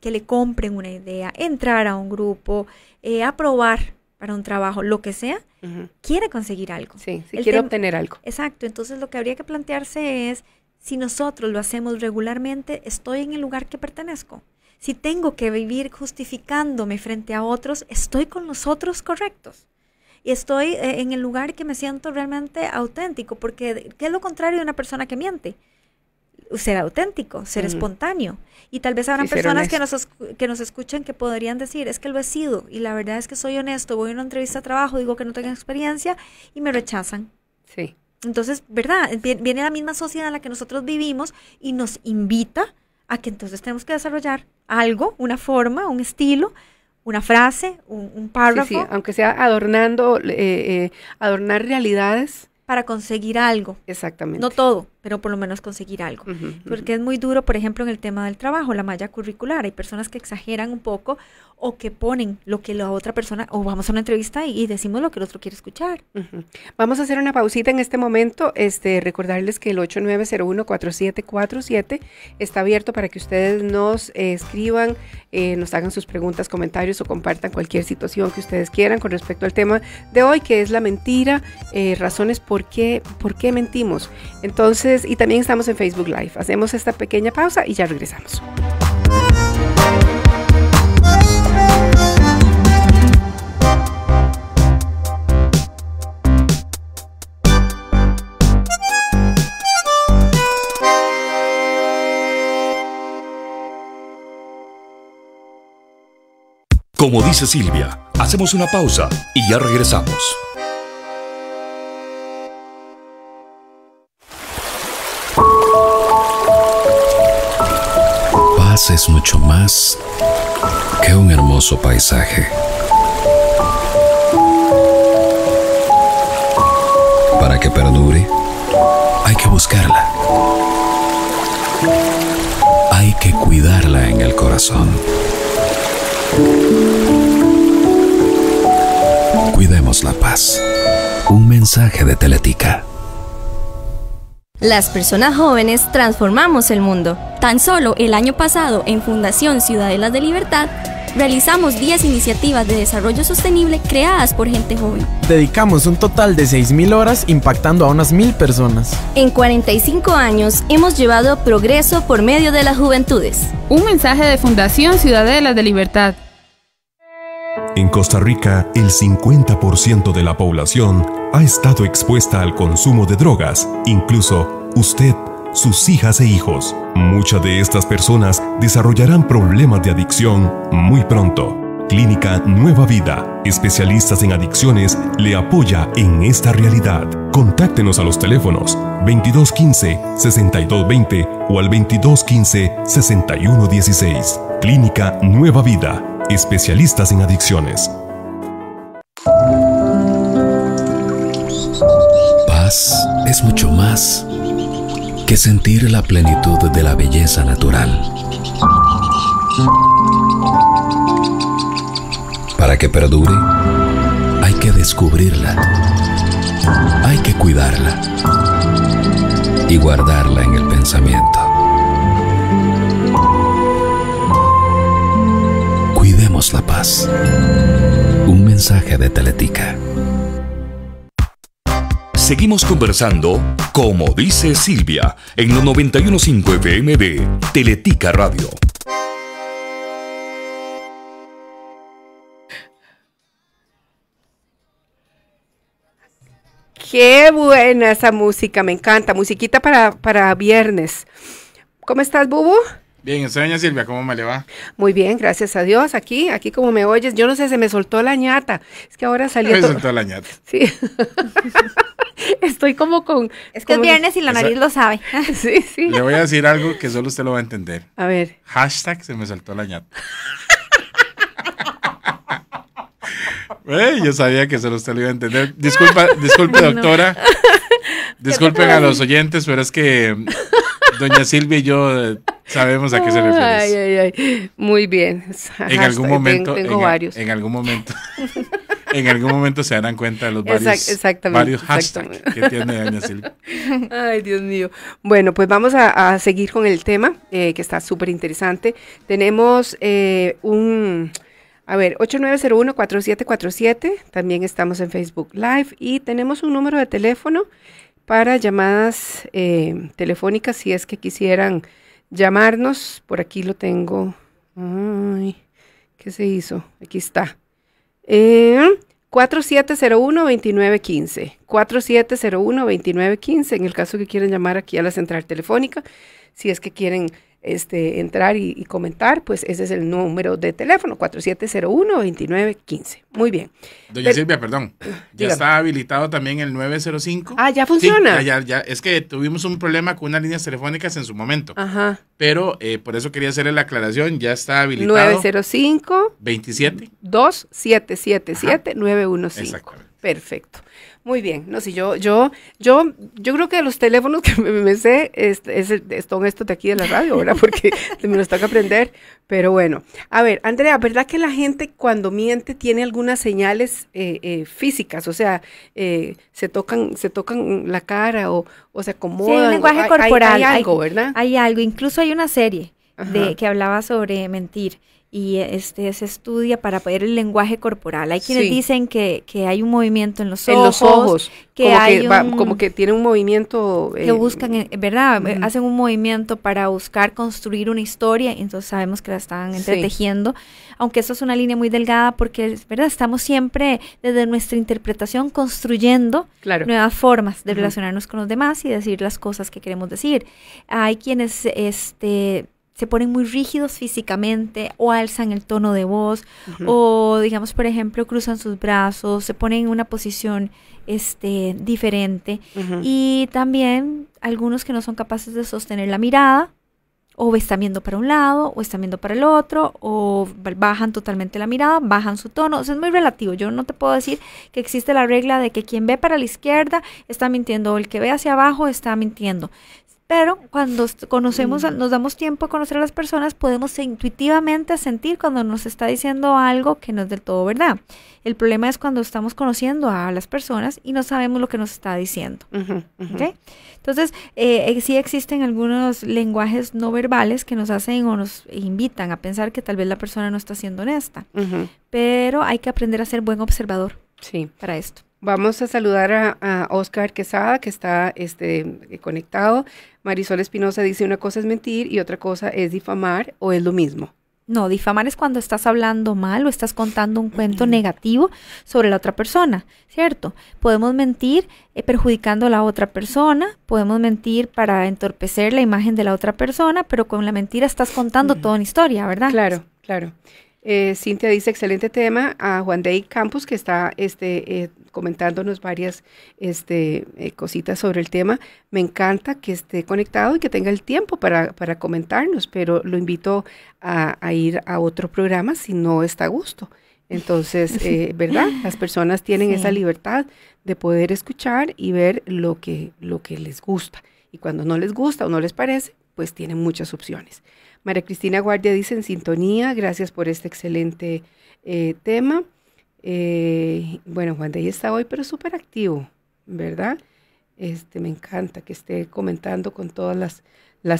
que le compren una idea, entrar a un grupo, eh, aprobar para un trabajo, lo que sea, quiere conseguir algo. Sí, sí quiere obtener algo. Exacto, entonces lo que habría que plantearse es, si nosotros lo hacemos regularmente, estoy en el lugar que pertenezco. Si tengo que vivir justificándome frente a otros, estoy con los otros correctos y estoy eh, en el lugar que me siento realmente auténtico, porque ¿qué es lo contrario de una persona que miente? Ser auténtico, ser espontáneo. Y tal vez habrán personas que nos, que nos escuchan que podrían decir, es que lo he sido y la verdad es que soy honesto, voy a una entrevista de trabajo, digo que no tengo experiencia y me rechazan. Sí. Entonces, ¿verdad? Viene la misma sociedad en la que nosotros vivimos y nos invita a que entonces tenemos que desarrollar algo, una forma, un estilo una frase, un, párrafo. aunque sea adornando, eh, eh, adornar realidades. Para conseguir algo. Exactamente. No todo pero por lo menos conseguir algo. Porque es muy duro, por ejemplo, en el tema del trabajo, la malla curricular. Hay personas que exageran un poco o que ponen lo que la otra persona, o vamos a una entrevista y, decimos lo que el otro quiere escuchar. Vamos a hacer una pausita en este momento, este, recordarles que el 8901-4747 está abierto para que ustedes nos eh, escriban, eh, nos hagan sus preguntas, comentarios o compartan cualquier situación que ustedes quieran con respecto al tema de hoy, que es la mentira, eh, razones por qué, por qué mentimos. Entonces, y también estamos en Facebook Live. Hacemos esta pequeña pausa y ya regresamos. Como dice Silvia, hacemos una pausa y ya regresamos. es mucho más que un hermoso paisaje. Para que perdure, hay que buscarla. Hay que cuidarla en el corazón. Cuidemos la paz. Un mensaje de Teletica. Las personas jóvenes transformamos el mundo. Tan solo el año pasado, en Fundación Ciudadelas de Libertad, realizamos 10 iniciativas de desarrollo sostenible creadas por gente joven. Dedicamos un total de 6.000 horas impactando a unas 1.000 personas. En 45 años hemos llevado progreso por medio de las juventudes. Un mensaje de Fundación Ciudadelas de Libertad. En Costa Rica, el 50% de la población ha estado expuesta al consumo de drogas, incluso usted, sus hijas e hijos. Muchas de estas personas desarrollarán problemas de adicción muy pronto. Clínica Nueva Vida, especialistas en adicciones, le apoya en esta realidad. Contáctenos a los teléfonos 2215-6220 o al 2215-6116. Clínica Nueva Vida especialistas en adicciones. Paz es mucho más que sentir la plenitud de la belleza natural. Para que perdure, hay que descubrirla, hay que cuidarla y guardarla en el pensamiento. la paz. Un mensaje de Teletica. Seguimos conversando, como dice Silvia, en los 915 FM de Teletica Radio. Qué buena esa música, me encanta. Musiquita para, para viernes. ¿Cómo estás, Bubu? Bien, usted, doña Silvia, ¿cómo me le va? Muy bien, gracias a Dios. Aquí, aquí como me oyes, yo no sé, se me soltó la ñata. Es que ahora salió. Se me soltó la ñata. Sí. Estoy como con. Es que es viernes y la nariz lo sabe. sí, sí. Le voy a decir algo que solo usted lo va a entender. A ver. Hashtag se me soltó la ñata. yo sabía que solo usted lo iba a entender. Disculpa, disculpe, doctora. Disculpen a los oyentes, pero es que Doña Silvia y yo eh, Sabemos a qué se refiere. Muy bien. En algún momento. Tengo, en, varios. En algún momento. en algún momento se darán cuenta de los varios, varios hashtags que tiene Silvia. Ay, Dios mío. Bueno, pues vamos a, seguir con el tema, eh, que está súper interesante. Tenemos eh, un. A ver, 8901-4747. También estamos en Facebook Live y tenemos un número de teléfono para llamadas eh, telefónicas si es que quisieran llamarnos. Por aquí lo tengo. Ay, ¿Qué se hizo? Aquí está. Eh, 4701-2915. 4701-2915 en el caso que quieran llamar aquí a la central telefónica, si es que quieren este, entrar y, comentar, pues ese es el número de teléfono, 4701-2915. Muy bien. Doña Silvia, perdón. Ya está habilitado también el 905. Ah, ya funciona. es que tuvimos un problema con unas líneas telefónicas en su momento. Ajá. Pero eh, por eso quería hacerle la aclaración, ya está habilitado. 905. 27. 2777-915. Perfecto. Muy bien, no, sé yo, yo, yo, yo creo que los teléfonos que me, me sé es, es, son estos de aquí de la radio, ¿verdad? Porque me los toca aprender. Pero bueno, a ver, Andrea, ¿verdad que la gente cuando miente tiene algunas señales eh, eh, físicas? O sea, eh, se tocan, se tocan la cara o, o se acomodan. Sí, lenguaje corporal. Hay, algo, ¿verdad? Hay algo, incluso hay una serie. De, que hablaba sobre mentir y este se estudia para poder el lenguaje corporal. Hay quienes dicen que, que, hay un movimiento en los ojos. En los ojos. Que como, que, como que tiene un movimiento. Eh, que buscan, eh, ¿verdad? Eh, hacen un movimiento para buscar construir una historia, y entonces sabemos que la están entretejiendo. Aunque eso es una línea muy delgada porque, ¿verdad? Estamos siempre desde nuestra interpretación construyendo nuevas formas de relacionarnos con los demás y decir las cosas que queremos decir. Hay quienes, este se ponen muy rígidos físicamente o alzan el tono de voz o digamos por ejemplo cruzan sus brazos, se ponen en una posición este diferente y también algunos que no son capaces de sostener la mirada o están viendo para un lado o están viendo para el otro o bajan totalmente la mirada, bajan su tono, o sea, es muy relativo. Yo no te puedo decir que existe la regla de que quien ve para la izquierda está mintiendo o el que ve hacia abajo está mintiendo, pero cuando conocemos, mm. nos damos tiempo a conocer a las personas, podemos intuitivamente sentir cuando nos está diciendo algo que no es del todo verdad. El problema es cuando estamos conociendo a las personas y no sabemos lo que nos está diciendo. ¿Okay? Entonces, eh, eh, sí existen algunos lenguajes no verbales que nos hacen o nos invitan a pensar que tal vez la persona no está siendo honesta. Pero hay que aprender a ser buen observador sí. para esto. Vamos a saludar a, Oscar Quesada, que está este, eh, conectado. Marisol Espinosa dice, una cosa es mentir y otra cosa es difamar, ¿o es lo mismo? No, difamar es cuando estás hablando mal o estás contando un cuento negativo sobre la otra persona, ¿cierto? Podemos mentir eh, perjudicando a la otra persona, podemos mentir para entorpecer la imagen de la otra persona, pero con la mentira estás contando toda una historia, ¿verdad? Claro, claro. Eh, Cintia dice, excelente tema a Juan Day Campos, que está este, eh, comentándonos varias este, eh, cositas sobre el tema. Me encanta que esté conectado y que tenga el tiempo para, comentarnos, pero lo invito a, ir a otro programa si no está a gusto. Entonces, eh, ¿verdad? Las personas tienen esa libertad de poder escuchar y ver lo que, lo que les gusta. Y cuando no les gusta o no les parece, pues tiene muchas opciones. María Cristina Guardia dice en sintonía, gracias por este excelente eh, tema. Eh, bueno, Juan de ahí está hoy, pero súper activo, ¿verdad? Este, me encanta que esté comentando con todas las,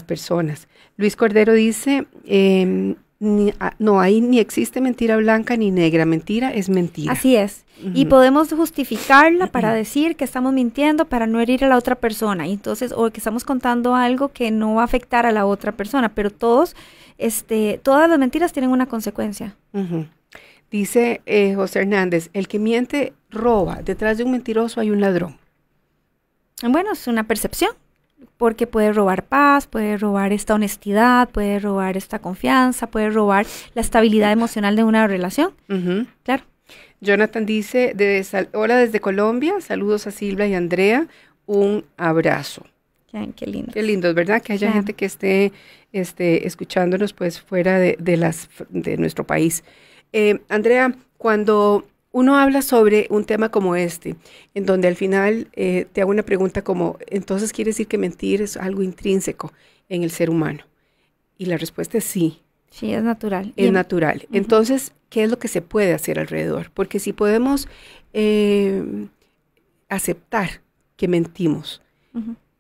personas. Luis Cordero dice, em, Ah, no, hay ni existe mentira blanca ni negra, mentira es mentira. Así es. Y podemos justificarla para decir que estamos mintiendo para no herir a la otra persona, entonces o que estamos contando algo que no va a afectar a la otra persona, pero todos este todas las mentiras tienen una consecuencia. Dice eh, José Hernández, el que miente roba, detrás de un mentiroso hay un ladrón. Bueno, es una percepción porque puede robar paz, puede robar esta honestidad, puede robar esta confianza, puede robar la estabilidad emocional de una relación. Claro. Jonathan dice, hola desde Colombia, saludos a Silvia y Andrea, un abrazo. Qué lindo. Qué lindo, ¿verdad? Que haya gente que esté, esté escuchándonos pues fuera de, de las, de nuestro país. Eh, Andrea, cuando uno habla sobre un tema como este, en donde al final eh, te hago una pregunta como, entonces quiere decir que mentir es algo intrínseco en el ser humano. Y la respuesta es sí. Sí, es natural. Es natural. Entonces, ¿qué es lo que se puede hacer alrededor? Porque si podemos eh, aceptar que mentimos,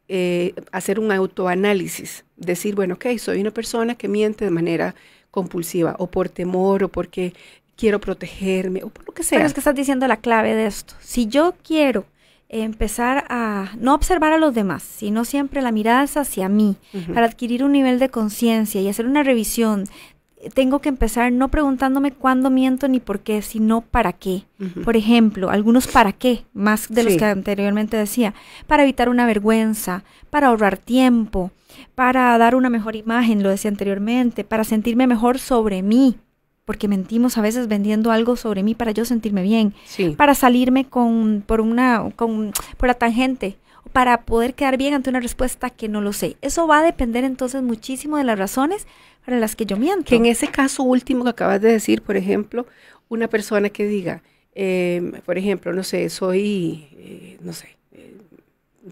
eh, hacer un autoanálisis, decir, bueno, ok, soy una persona que miente de manera compulsiva o por temor o porque quiero protegerme o por lo que sea. Pero es que estás diciendo la clave de esto. Si yo quiero empezar a no observar a los demás, sino siempre la mirada es hacia mí, para adquirir un nivel de conciencia y hacer una revisión. Tengo que empezar no preguntándome cuándo miento ni por qué, sino para qué. Por ejemplo, algunos para qué, más de los que anteriormente decía, para evitar una vergüenza, para ahorrar tiempo, para dar una mejor imagen, lo decía anteriormente, para sentirme mejor sobre mí porque mentimos a veces vendiendo algo sobre mí para yo sentirme bien, para salirme con, por, una, con, por la tangente, para poder quedar bien ante una respuesta que no lo sé. Eso va a depender entonces muchísimo de las razones para las que yo miento. Que en ese caso último que acabas de decir, por ejemplo, una persona que diga, em, por ejemplo, no sé, soy, eh, no sé, eh,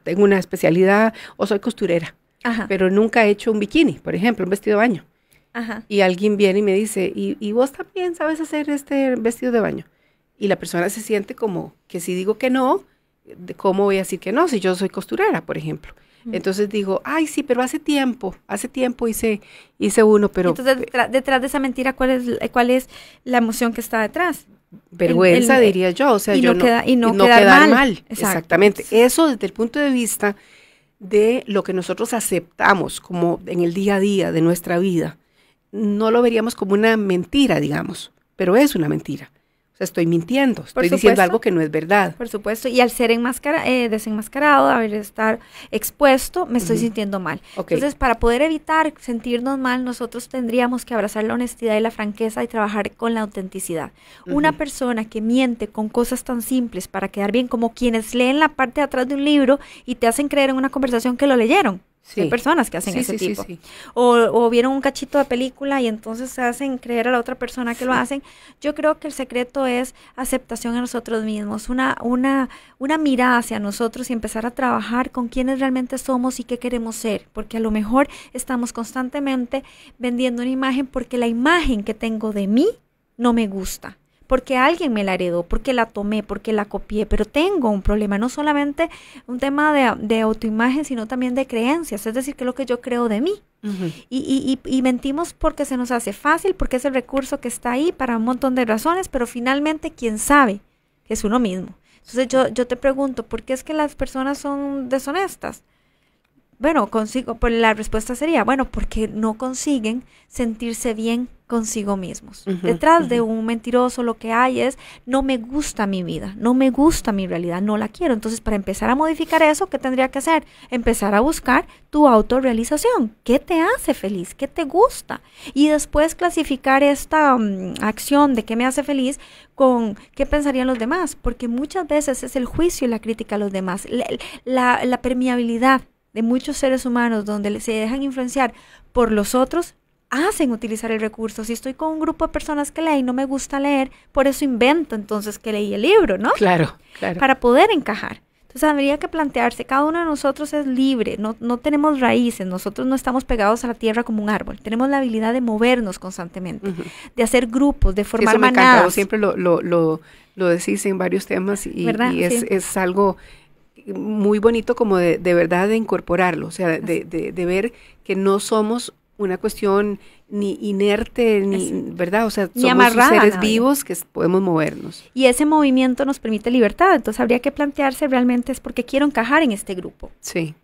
tengo una especialidad o soy costurera, pero nunca he hecho un bikini, por ejemplo, un vestido de baño. Y alguien viene y me dice, ¿Y, vos también sabes hacer este vestido de baño? Y la persona se siente como que si digo que no, ¿cómo voy a decir que no? Si yo soy costurera, por ejemplo. Entonces digo, ay, sí, pero hace tiempo, hace tiempo hice, hice uno, pero... Entonces, detrás, de esa mentira, ¿cuál es, ¿cuál es la emoción que está detrás? Vergüenza, diría yo, o sea, y no, quedar, mal. Exactamente. Eso desde el punto de vista de lo que nosotros aceptamos como en el día a día de nuestra vida no lo veríamos como una mentira, digamos, pero es una mentira. O sea, estoy mintiendo, estoy diciendo algo que no es verdad. Por supuesto, y al ser eh, desenmascarado, haber estar expuesto, me estoy sintiendo mal. Entonces, para poder evitar sentirnos mal, nosotros tendríamos que abrazar la honestidad y la franqueza y trabajar con la autenticidad. Una persona que miente con cosas tan simples para quedar bien, como quienes leen la parte de atrás de un libro y te hacen creer en una conversación que lo leyeron. Hay personas que hacen ese tipo. O, vieron un cachito de película y entonces se hacen creer a la otra persona que lo hacen. Yo creo que el secreto es aceptación a nosotros mismos, una, una, una mirada hacia nosotros y empezar a trabajar con quienes realmente somos y qué queremos ser. Porque a lo mejor estamos constantemente vendiendo una imagen porque la imagen que tengo de mí no me gusta porque alguien me la heredó, porque la tomé, porque la copié, pero tengo un problema, no solamente un tema de, autoimagen, sino también de creencias, es decir, que es lo que yo creo de mí. y, mentimos porque se nos hace fácil, porque es el recurso que está ahí para un montón de razones, pero finalmente, ¿quién sabe? Es uno mismo. Entonces yo, yo te pregunto, ¿por qué es que las personas son deshonestas? Bueno, consigo, pues la respuesta sería, bueno, porque no consiguen sentirse bien consigo mismos. Detrás de un mentiroso lo que hay es no me gusta mi vida, no me gusta mi realidad, no la quiero. Entonces, para empezar a modificar eso, ¿qué tendría que hacer? Empezar a buscar tu autorrealización. ¿Qué te hace feliz? ¿Qué te gusta? Y después clasificar esta mm, acción de qué me hace feliz con qué pensarían los demás, porque muchas veces es el juicio y la crítica a los demás, la permeabilidad de muchos seres humanos donde se dejan influenciar por los otros hacen utilizar el recurso. Si estoy con un grupo de personas que leen y no me gusta leer, por eso invento entonces que leí el libro, ¿no? Claro, claro. Para poder encajar. Entonces habría que plantearse, cada uno de nosotros es libre, no, no tenemos raíces, nosotros no estamos pegados a la tierra como un árbol, tenemos la habilidad de movernos constantemente, de hacer grupos, de formar Eso siempre lo, lo, lo, lo, decís en varios temas y, es, es, algo muy bonito como de, de, verdad de incorporarlo, o sea, de, de, de ver que no somos una cuestión ni inerte, ¿verdad? O sea, somos seres vivos que podemos movernos. Y ese movimiento nos permite libertad, entonces habría que plantearse realmente es porque quiero encajar en este grupo. Sí.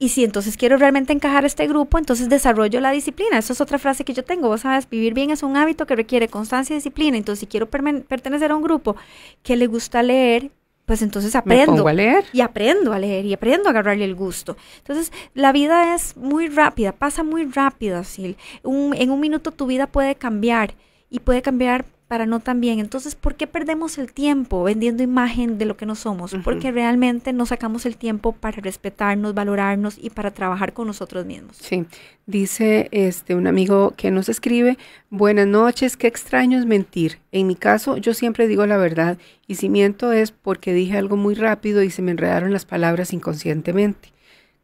Y si entonces quiero realmente encajar en este grupo, entonces desarrollo la disciplina. Eso es otra frase que yo tengo. Vos sabes, vivir bien es un hábito que requiere constancia y disciplina. Entonces, si quiero pertenecer a un grupo que le gusta leer, pues entonces aprendo. a leer. Y aprendo a leer y aprendo a agarrarle el gusto. Entonces, la vida es muy rápida, pasa muy rápido, así. en un minuto tu vida puede cambiar y puede cambiar para no también. Entonces, ¿por qué perdemos el tiempo vendiendo imagen de lo que no somos? Porque realmente no sacamos el tiempo para respetarnos, valorarnos y para trabajar con nosotros mismos. Sí, dice este un amigo que nos escribe, buenas noches, qué extraño es mentir. En mi caso, yo siempre digo la verdad y si miento es porque dije algo muy rápido y se me enredaron las palabras inconscientemente.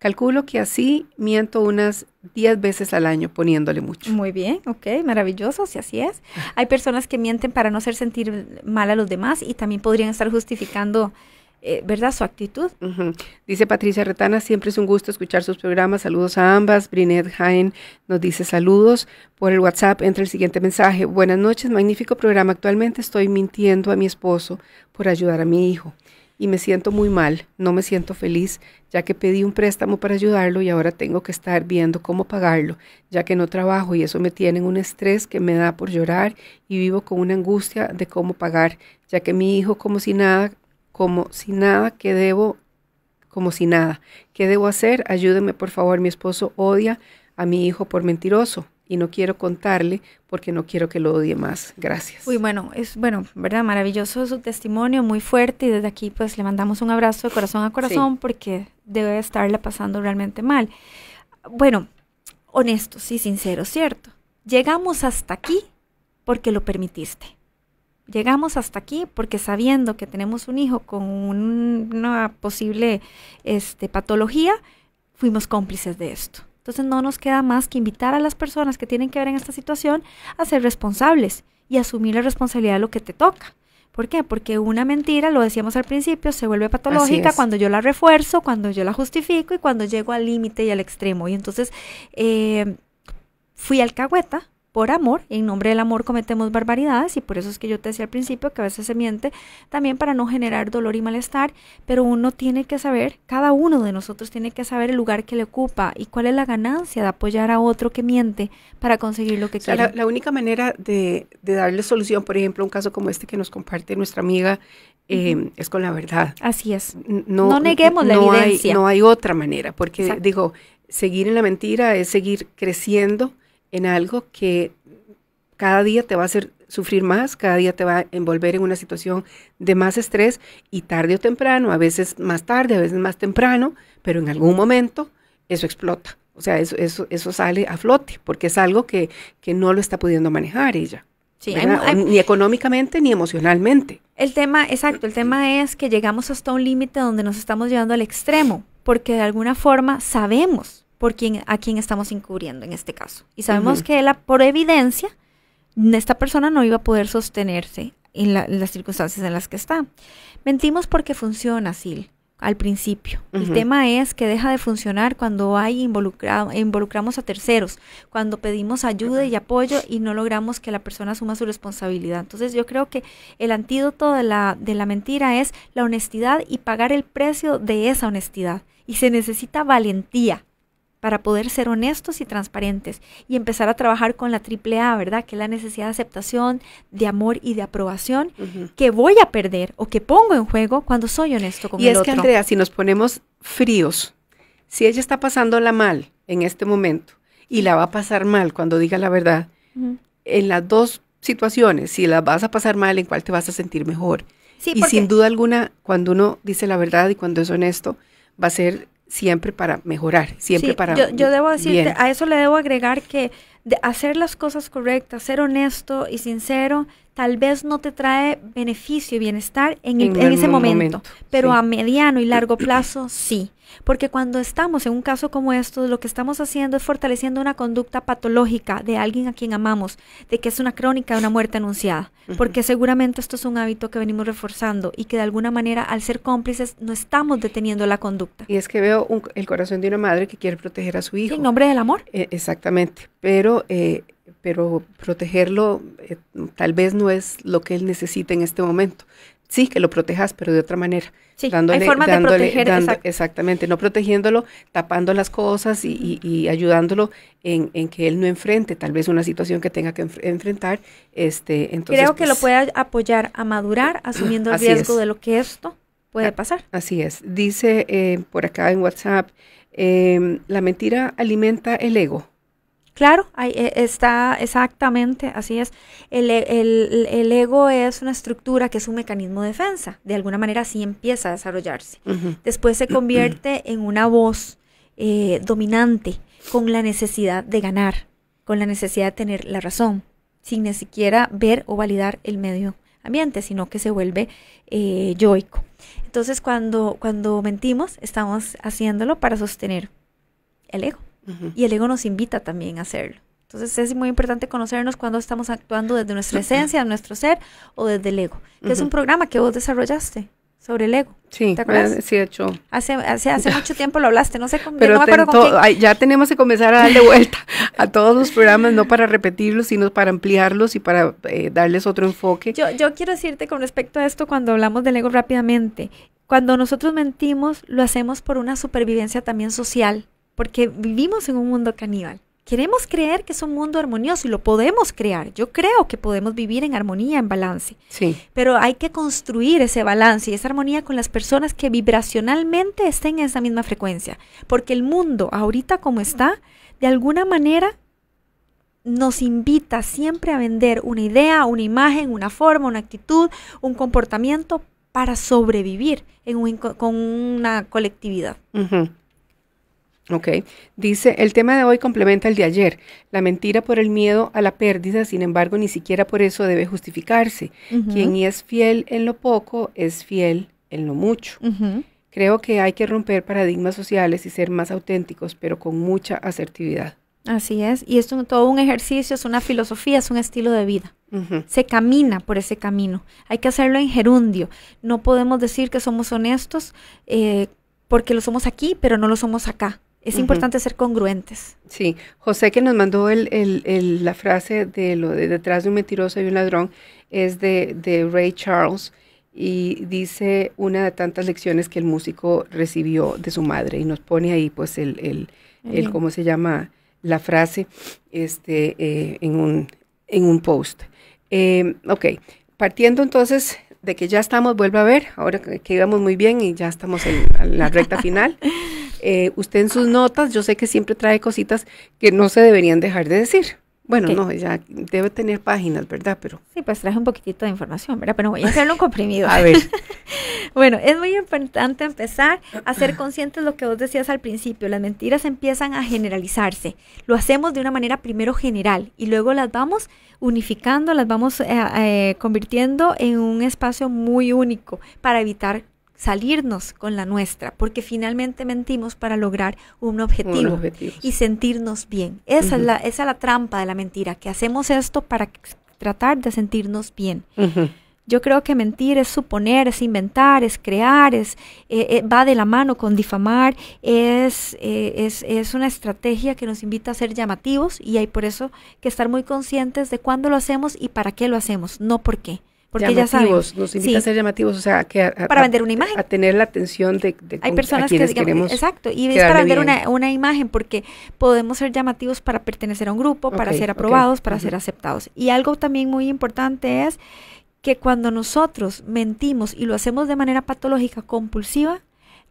Calculo que así miento unas 10 veces al año poniéndole mucho. Muy bien, ok, maravilloso, si así es. Hay personas que mienten para no hacer sentir mal a los demás y también podrían estar justificando eh, ¿verdad? Su actitud. Dice Patricia Retana, siempre es un gusto escuchar sus programas. Saludos a ambas. Brinette Jaén nos dice saludos. Por el WhatsApp entra el siguiente mensaje. Buenas noches, magnífico programa. Actualmente estoy mintiendo a mi esposo por ayudar a mi hijo y me siento muy mal, no me siento feliz, ya que pedí un préstamo para ayudarlo y ahora tengo que estar viendo cómo pagarlo, ya que no trabajo y eso me tiene en un estrés que me da por llorar y vivo con una angustia de cómo pagar, ya que mi hijo como si nada, como si nada que debo, como si nada. ¿Qué debo hacer? Ayúdeme por favor, mi esposo odia a mi hijo por mentiroso y no quiero contarle porque no quiero que lo odie más. Gracias. Muy bueno, es bueno, ¿verdad? Maravilloso su testimonio, muy fuerte y desde aquí pues le mandamos un abrazo de corazón a corazón porque debe estarla pasando realmente mal. Bueno, honesto, y sincero, ¿cierto? Llegamos hasta aquí porque lo permitiste. Llegamos hasta aquí porque sabiendo que tenemos un hijo con una posible este, patología, fuimos cómplices de esto. Entonces no nos queda más que invitar a las personas que tienen que ver en esta situación a ser responsables y asumir la responsabilidad de lo que te toca. ¿Por qué? Porque una mentira, lo decíamos al principio, se vuelve patológica cuando yo la refuerzo, cuando yo la justifico y cuando llego al límite y al extremo. Y entonces eh, fui fui cagüeta por amor, en nombre del amor cometemos barbaridades y por eso es que yo te decía al principio que a veces se miente también para no generar dolor y malestar, pero uno tiene que saber, cada uno de nosotros tiene que saber el lugar que le ocupa y cuál es la ganancia de apoyar a otro que miente para conseguir lo que quiere. La, única manera de, darle solución, por ejemplo, un caso como este que nos comparte nuestra amiga, eh, es con la verdad. Así es. No, neguemos la evidencia. no hay otra manera, porque digo, seguir en la mentira es seguir creciendo en algo que cada día te va a hacer sufrir más, cada día te va a envolver en una situación de más estrés y tarde o temprano, a veces más tarde, a veces más temprano, pero en algún momento eso explota. O sea, eso, eso, eso sale a flote porque es algo que, no lo está pudiendo manejar ella. Sí, ni económicamente ni emocionalmente. El tema, exacto, el tema es que llegamos hasta un límite donde nos estamos llevando al extremo, porque de alguna forma sabemos por quien, a quien estamos encubriendo en este caso. Y sabemos que la, por evidencia, esta persona no iba a poder sostenerse en, las circunstancias en las que está. Mentimos porque funciona, así, al principio. El tema es que deja de funcionar cuando hay involucrado, involucramos a terceros, cuando pedimos ayuda y apoyo y no logramos que la persona asuma su responsabilidad. Entonces yo creo que el antídoto de la, de la mentira es la honestidad y pagar el precio de esa honestidad. Y se necesita valentía para poder ser honestos y transparentes y empezar a trabajar con la triple A, ¿verdad? Que es la necesidad de aceptación, de amor y de aprobación que voy a perder o que pongo en juego cuando soy honesto con y el otro. Y es que, Andrea, si nos ponemos fríos, si ella está pasándola mal en este momento y la va a pasar mal cuando diga la verdad, en las dos situaciones, si la vas a pasar mal, ¿en cuál te vas a sentir mejor? y sin duda alguna, cuando uno dice la verdad y cuando es honesto, va a ser siempre para mejorar, siempre para... Yo, yo debo decirte, a eso le debo agregar que de hacer las cosas correctas, ser honesto y sincero, tal vez no te trae beneficio y bienestar en, ese momento, pero a mediano y largo plazo sí. Porque cuando estamos en un caso como esto, lo que estamos haciendo es fortaleciendo una conducta patológica de alguien a quien amamos, de que es una crónica de una muerte anunciada. Porque seguramente esto es un hábito que venimos reforzando y que de alguna manera, al ser cómplices, no estamos deteniendo la conducta. Y es que veo el corazón de una madre que quiere proteger a su hijo. En nombre del amor. E, exactamente. Pero eh, pero protegerlo eh, tal vez no es lo que él necesita en este momento. Sí, que lo protejas, pero de otra manera. Sí, de Exactamente, no protegiéndolo, tapando las cosas y, ayudándolo en, que él no enfrente tal vez una situación que tenga que enfrentar. Este, entonces, Creo que lo pues, puede apoyar a madurar, asumiendo el riesgo de lo que esto puede pasar. Así es. Dice eh, por acá en WhatsApp, em, la mentira alimenta el ego. Claro, ahí eh, está exactamente, así es. E, el, ego es una estructura que es un mecanismo de defensa, de alguna manera así empieza a desarrollarse. Después se convierte en una voz eh, dominante con la necesidad de ganar, con la necesidad de tener la razón, sin ni siquiera ver o validar el medio ambiente, sino que se vuelve eh, yoico. Entonces, cuando, cuando mentimos, estamos haciéndolo para sostener el ego. Y el ego nos invita también a hacerlo. Entonces es muy importante conocernos cuando estamos actuando desde nuestra esencia, nuestro ser o desde el ego. es un programa que vos desarrollaste sobre el ego. Sí, ¿te acuerdas? Eh, sí, hecho. Hace, hace, mucho tiempo lo hablaste, no sé con, Pero no ya tenemos que comenzar a darle vuelta a todos los programas, no para repetirlos, sino para ampliarlos y para eh, darles otro enfoque. Yo, yo quiero decirte con respecto a esto cuando hablamos del ego rápidamente. Cuando nosotros mentimos, lo hacemos por una supervivencia también social porque vivimos en un mundo caníbal. Queremos creer que es un mundo armonioso y lo podemos crear. Yo creo que podemos vivir en armonía, en balance. Sí. Pero hay que construir ese balance y esa armonía con las personas que vibracionalmente estén en esa misma frecuencia. Porque el mundo, ahorita como está, de alguna manera nos invita siempre a vender una idea, una imagen, una forma, una actitud, un comportamiento para sobrevivir con una colectividad. Ok, dice, el tema de hoy complementa el de ayer. La mentira por el miedo a la pérdida, sin embargo, ni siquiera por eso debe justificarse. Quien es fiel en lo poco, es fiel en lo mucho. Creo que hay que romper paradigmas sociales y ser más auténticos, pero con mucha asertividad. Así es, y esto es todo un ejercicio, es una filosofía, es un estilo de vida. Se camina por ese camino. Hay que hacerlo en gerundio. No podemos decir que somos honestos eh, porque lo somos aquí, pero no lo somos acá. Es importante ser congruentes. Sí, José que nos mandó el, la frase de lo de detrás de un mentiroso y un ladrón es de, de Ray Charles y dice una de tantas lecciones que el músico recibió de su madre y nos pone ahí pues el, el, cómo se llama la frase este, eh, en, un, en un post. Em, ok, partiendo entonces de que ya estamos, vuelve a ver, ahora que íbamos muy bien y ya estamos en, en la recta final. Eh, usted en sus notas, yo sé que siempre trae cositas que no se deberían dejar de decir. Bueno, no, ya debe tener páginas, ¿verdad? Pero Sí, pues traje un poquitito de información, ¿verdad? Pero voy a hacerlo comprimido. a ver. bueno, es muy importante empezar a ser conscientes de lo que vos decías al principio. Las mentiras empiezan a generalizarse. Lo hacemos de una manera primero general y luego las vamos unificando, las vamos eh, eh, convirtiendo en un espacio muy único para evitar salirnos con la nuestra, porque finalmente mentimos para lograr un objetivo y sentirnos bien. Esa, es la, la trampa de la mentira, que hacemos esto para tratar de sentirnos bien. Yo creo que mentir es suponer, es inventar, es crear, es, eh, eh, va de la mano con difamar, es, eh, es, es, una estrategia que nos invita a ser llamativos y hay por eso que estar muy conscientes de cuándo lo hacemos y para qué lo hacemos, no por qué. Porque llamativos, nos invita a ser llamativos, o sea, que a, para vender una imagen. A, tener la atención de, Hay personas que, digamos, queremos Exacto, y es para vender una, imagen porque podemos ser llamativos para pertenecer a un grupo, para ser aprobados, para ser aceptados. Y algo también muy importante es que cuando nosotros mentimos y lo hacemos de manera patológica, compulsiva,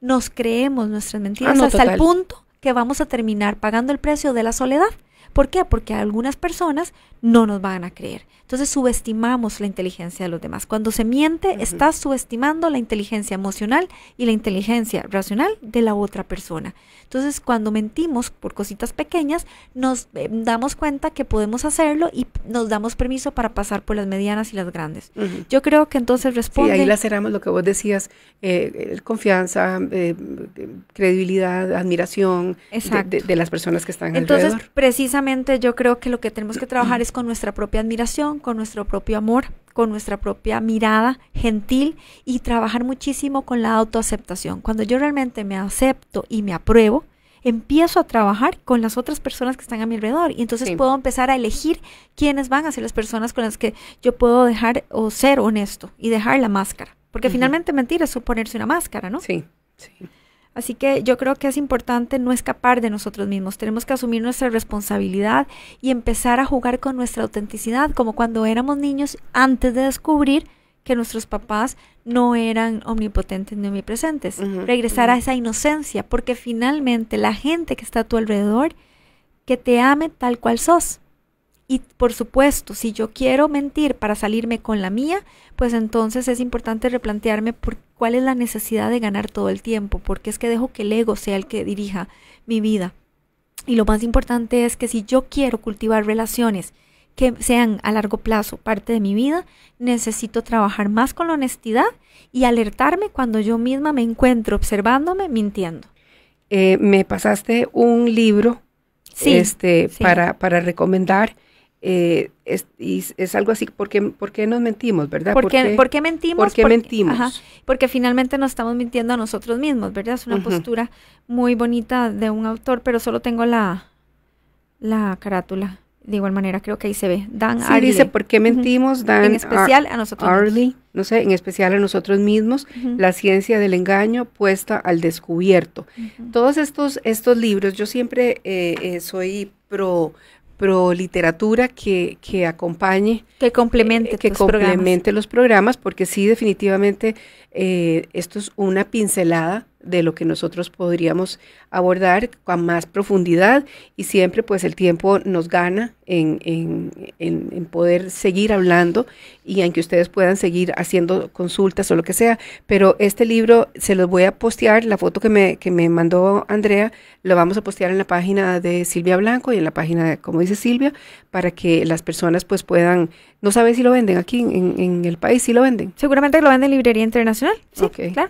nos creemos nuestras mentiras ah, hasta el punto que vamos a terminar pagando el precio de la soledad. ¿Por qué? Porque algunas personas no nos van a creer. Entonces subestimamos la inteligencia de los demás. Cuando se miente, está subestimando la inteligencia emocional y la inteligencia racional de la otra persona. Entonces cuando mentimos por cositas pequeñas, nos eh, damos cuenta que podemos hacerlo y nos damos permiso para pasar por las medianas y las grandes. Yo creo que entonces responde... Y ahí laceramos lo que vos decías, eh, eh, confianza, credibilidad, admiración de, las personas que están alrededor. Entonces, precisamente yo creo que lo que tenemos que trabajar es con nuestra propia admiración, con nuestro propio amor, con nuestra propia mirada gentil y trabajar muchísimo con la autoaceptación. Cuando yo realmente me acepto y me apruebo, empiezo a trabajar con las otras personas que están a mi alrededor y entonces puedo empezar a elegir quiénes van a ser las personas con las que yo puedo dejar o ser honesto y dejar la máscara. Porque finalmente mentira es ponerse una máscara, ¿no? Sí, sí. Así que yo creo que es importante no escapar de nosotros mismos. Tenemos que asumir nuestra responsabilidad y empezar a jugar con nuestra autenticidad, como cuando éramos niños antes de descubrir que nuestros papás no eran omnipotentes ni omnipresentes. Regresar a esa inocencia, porque finalmente la gente que está a tu alrededor, que te ame tal cual sos. Y por supuesto, si yo quiero mentir para salirme con la mía, pues entonces es importante replantearme por cuál es la necesidad de ganar todo el tiempo, porque es que dejo que el ego sea el que dirija mi vida. Y lo más importante es que si yo quiero cultivar relaciones que sean a largo plazo parte de mi vida, necesito trabajar más con la honestidad y alertarme cuando yo misma me encuentro observándome mintiendo. Eh, me pasaste un libro sí, este, Para, para recomendar eh, es, y es algo así, ¿por qué, nos mentimos, verdad? ¿Por, qué, mentimos? porque, mentimos? porque finalmente nos estamos mintiendo a nosotros mismos, ¿verdad? Es una postura muy bonita de un autor, pero solo tengo la, la carátula. De igual manera, creo que ahí se ve. Dan sí, dice, ¿por qué mentimos, Dan? En especial a nosotros no sé, en especial a nosotros mismos, la ciencia del engaño puesta al descubierto. Todos estos, estos libros, yo siempre eh, eh, soy pro pro literatura que, que acompañe. Que complemente. Eh, que complemente los programas, porque sí, definitivamente eh, esto es una pincelada de lo que nosotros podríamos abordar con más profundidad y siempre pues el tiempo nos gana en, poder seguir hablando y en que ustedes puedan seguir haciendo consultas o lo que sea. Pero este libro se los voy a postear, la foto que me, que me mandó Andrea, lo vamos a postear en la página de Silvia Blanco y en la página, de, como dice Silvia, para que las personas pues puedan, no saben si lo venden aquí en, el país, si lo venden. Seguramente lo venden en Librería Internacional, sí, claro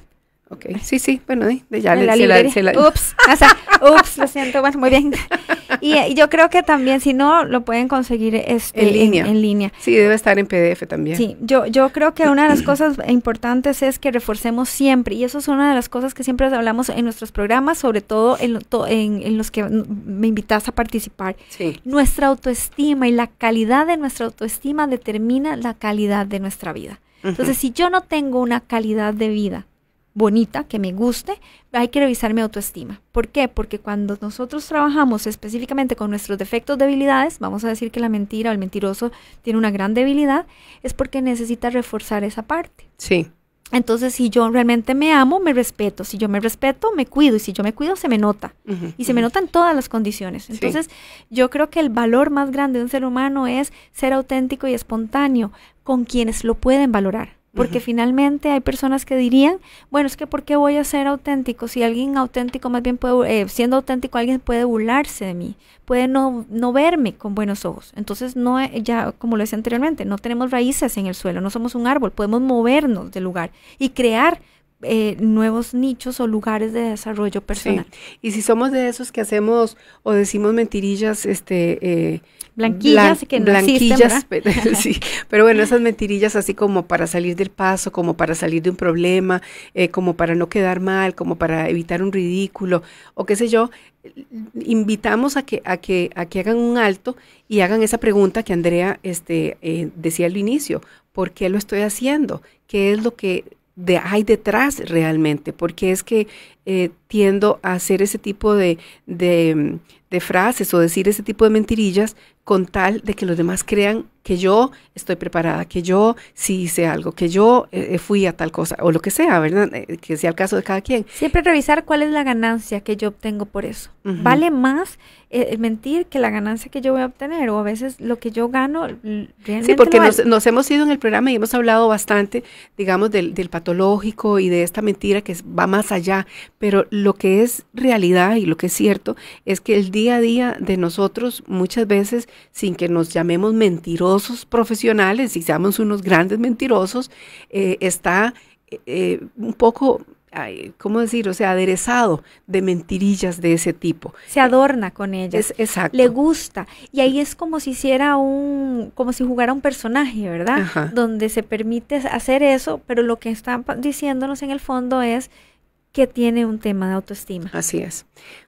sí, sí, bueno, ya Ups, o sea, ups, lo siento, bueno, muy bien. Y, yo creo que también, si no, lo pueden conseguir este, en, línea. En, línea. Sí, debe estar en PDF también. Sí, yo, yo creo que una de las cosas importantes es que reforcemos siempre, y eso es una de las cosas que siempre hablamos en nuestros programas, sobre todo en, en, los que me invitas a participar. Nuestra autoestima y la calidad de nuestra autoestima determina la calidad de nuestra vida. Entonces, si yo no tengo una calidad de vida, bonita, que me guste, hay que revisar mi autoestima. ¿Por qué? Porque cuando nosotros trabajamos específicamente con nuestros defectos, debilidades, vamos a decir que la mentira o el mentiroso tiene una gran debilidad, es porque necesita reforzar esa parte. Sí. Entonces, si yo realmente me amo, me respeto. Si yo me respeto, me cuido. Y si yo me cuido, se me nota. y se me nota en todas las condiciones. Entonces, yo creo que el valor más grande de un ser humano es ser auténtico y espontáneo con quienes lo pueden valorar. Porque finalmente hay personas que dirían, bueno, es que ¿por qué voy a ser auténtico? Si alguien auténtico, más bien puede, eh, siendo auténtico, alguien puede burlarse de mí, puede no, no verme con buenos ojos. Entonces, no, eh, ya como lo decía anteriormente, no tenemos raíces en el suelo, no somos un árbol, podemos movernos del lugar y crear eh, nuevos nichos o lugares de desarrollo personal. Y si somos de esos que hacemos o decimos mentirillas, este... Eh, blanquillas que no blanquillas, sí, pero bueno, esas mentirillas así como para salir del paso, como para salir de un problema, eh, como para no quedar mal, como para evitar un ridículo o qué sé yo, invitamos a que, a que, a que hagan un alto y hagan esa pregunta que Andrea este, decía al inicio, ¿por qué lo estoy haciendo? ¿Qué es lo que de, hay detrás realmente, porque es que eh, tiendo a hacer ese tipo de, de, de, frases o decir ese tipo de mentirillas con tal de que los demás crean que yo estoy preparada, que yo sí hice algo, que yo eh, eh, fui a tal cosa o lo que sea, ¿verdad? Eh, que sea el caso de cada quien. Siempre revisar cuál es la ganancia que yo obtengo por eso. Vale más mentir que la ganancia que yo voy a obtener o a veces lo que yo gano realmente. Sí, porque nos, nos, hemos ido en el programa y hemos hablado bastante, digamos, del, del patológico y de esta mentira que va más allá, pero lo que es realidad y lo que es cierto es que el día a día de nosotros muchas veces sin que nos llamemos mentirosos profesionales si seamos unos grandes mentirosos, eh, está eh, eh, un poco ¿cómo decir? O sea, aderezado de mentirillas de ese tipo. Se adorna con ellas. exacto. Le gusta. Y ahí es como si hiciera un, como si jugara un personaje, ¿verdad? Donde se permite hacer eso, pero lo que están diciéndonos en el fondo es que tiene un tema de autoestima. Así es.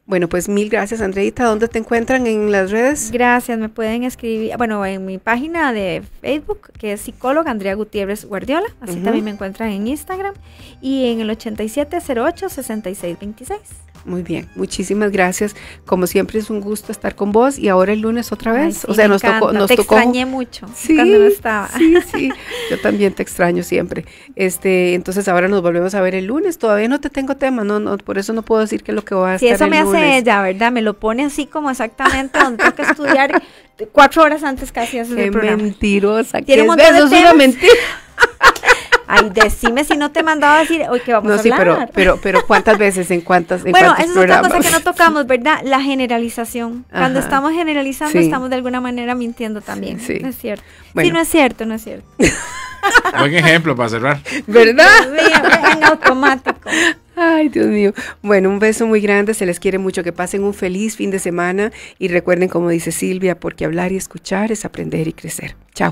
Bueno, pues mil gracias, Andreita. ¿Dónde te encuentran en las redes? Gracias, me pueden escribir, bueno, en mi página de Facebook, que es psicóloga Andrea Gutiérrez Guardiola, así también me encuentran en Instagram, y en el 8708-6626. Muy bien, muchísimas gracias. Como siempre es un gusto estar con vos y ahora el lunes otra vez. o sea, nos tocó, nos te extrañé mucho sí, estaba. yo también te extraño siempre. Este, entonces ahora nos volvemos a ver el lunes. Todavía no te tengo tema, no, no, por eso no puedo decir que es lo que voy a hacer Sí, eso me hace lunes. ¿verdad? Me lo pone así como exactamente donde tengo que estudiar cuatro horas antes casi hace Qué el programa. Mentirosa, es, es una mentira. Ay, decime si no te mandaba a decir, hoy que vamos a hablar. No, sí, pero, pero, pero ¿cuántas veces? ¿En cuántas Bueno, eso es otra cosa que no tocamos, ¿verdad? La generalización. Cuando estamos generalizando, estamos de alguna manera mintiendo también. Sí. No es cierto. Sí, no es cierto, no es cierto. Buen ejemplo para cerrar. ¿Verdad? en automático. Ay, Dios mío. Bueno, un beso muy grande, se les quiere mucho, que pasen un feliz fin de semana y recuerden, como dice Silvia, porque hablar y escuchar es aprender y crecer. Chao.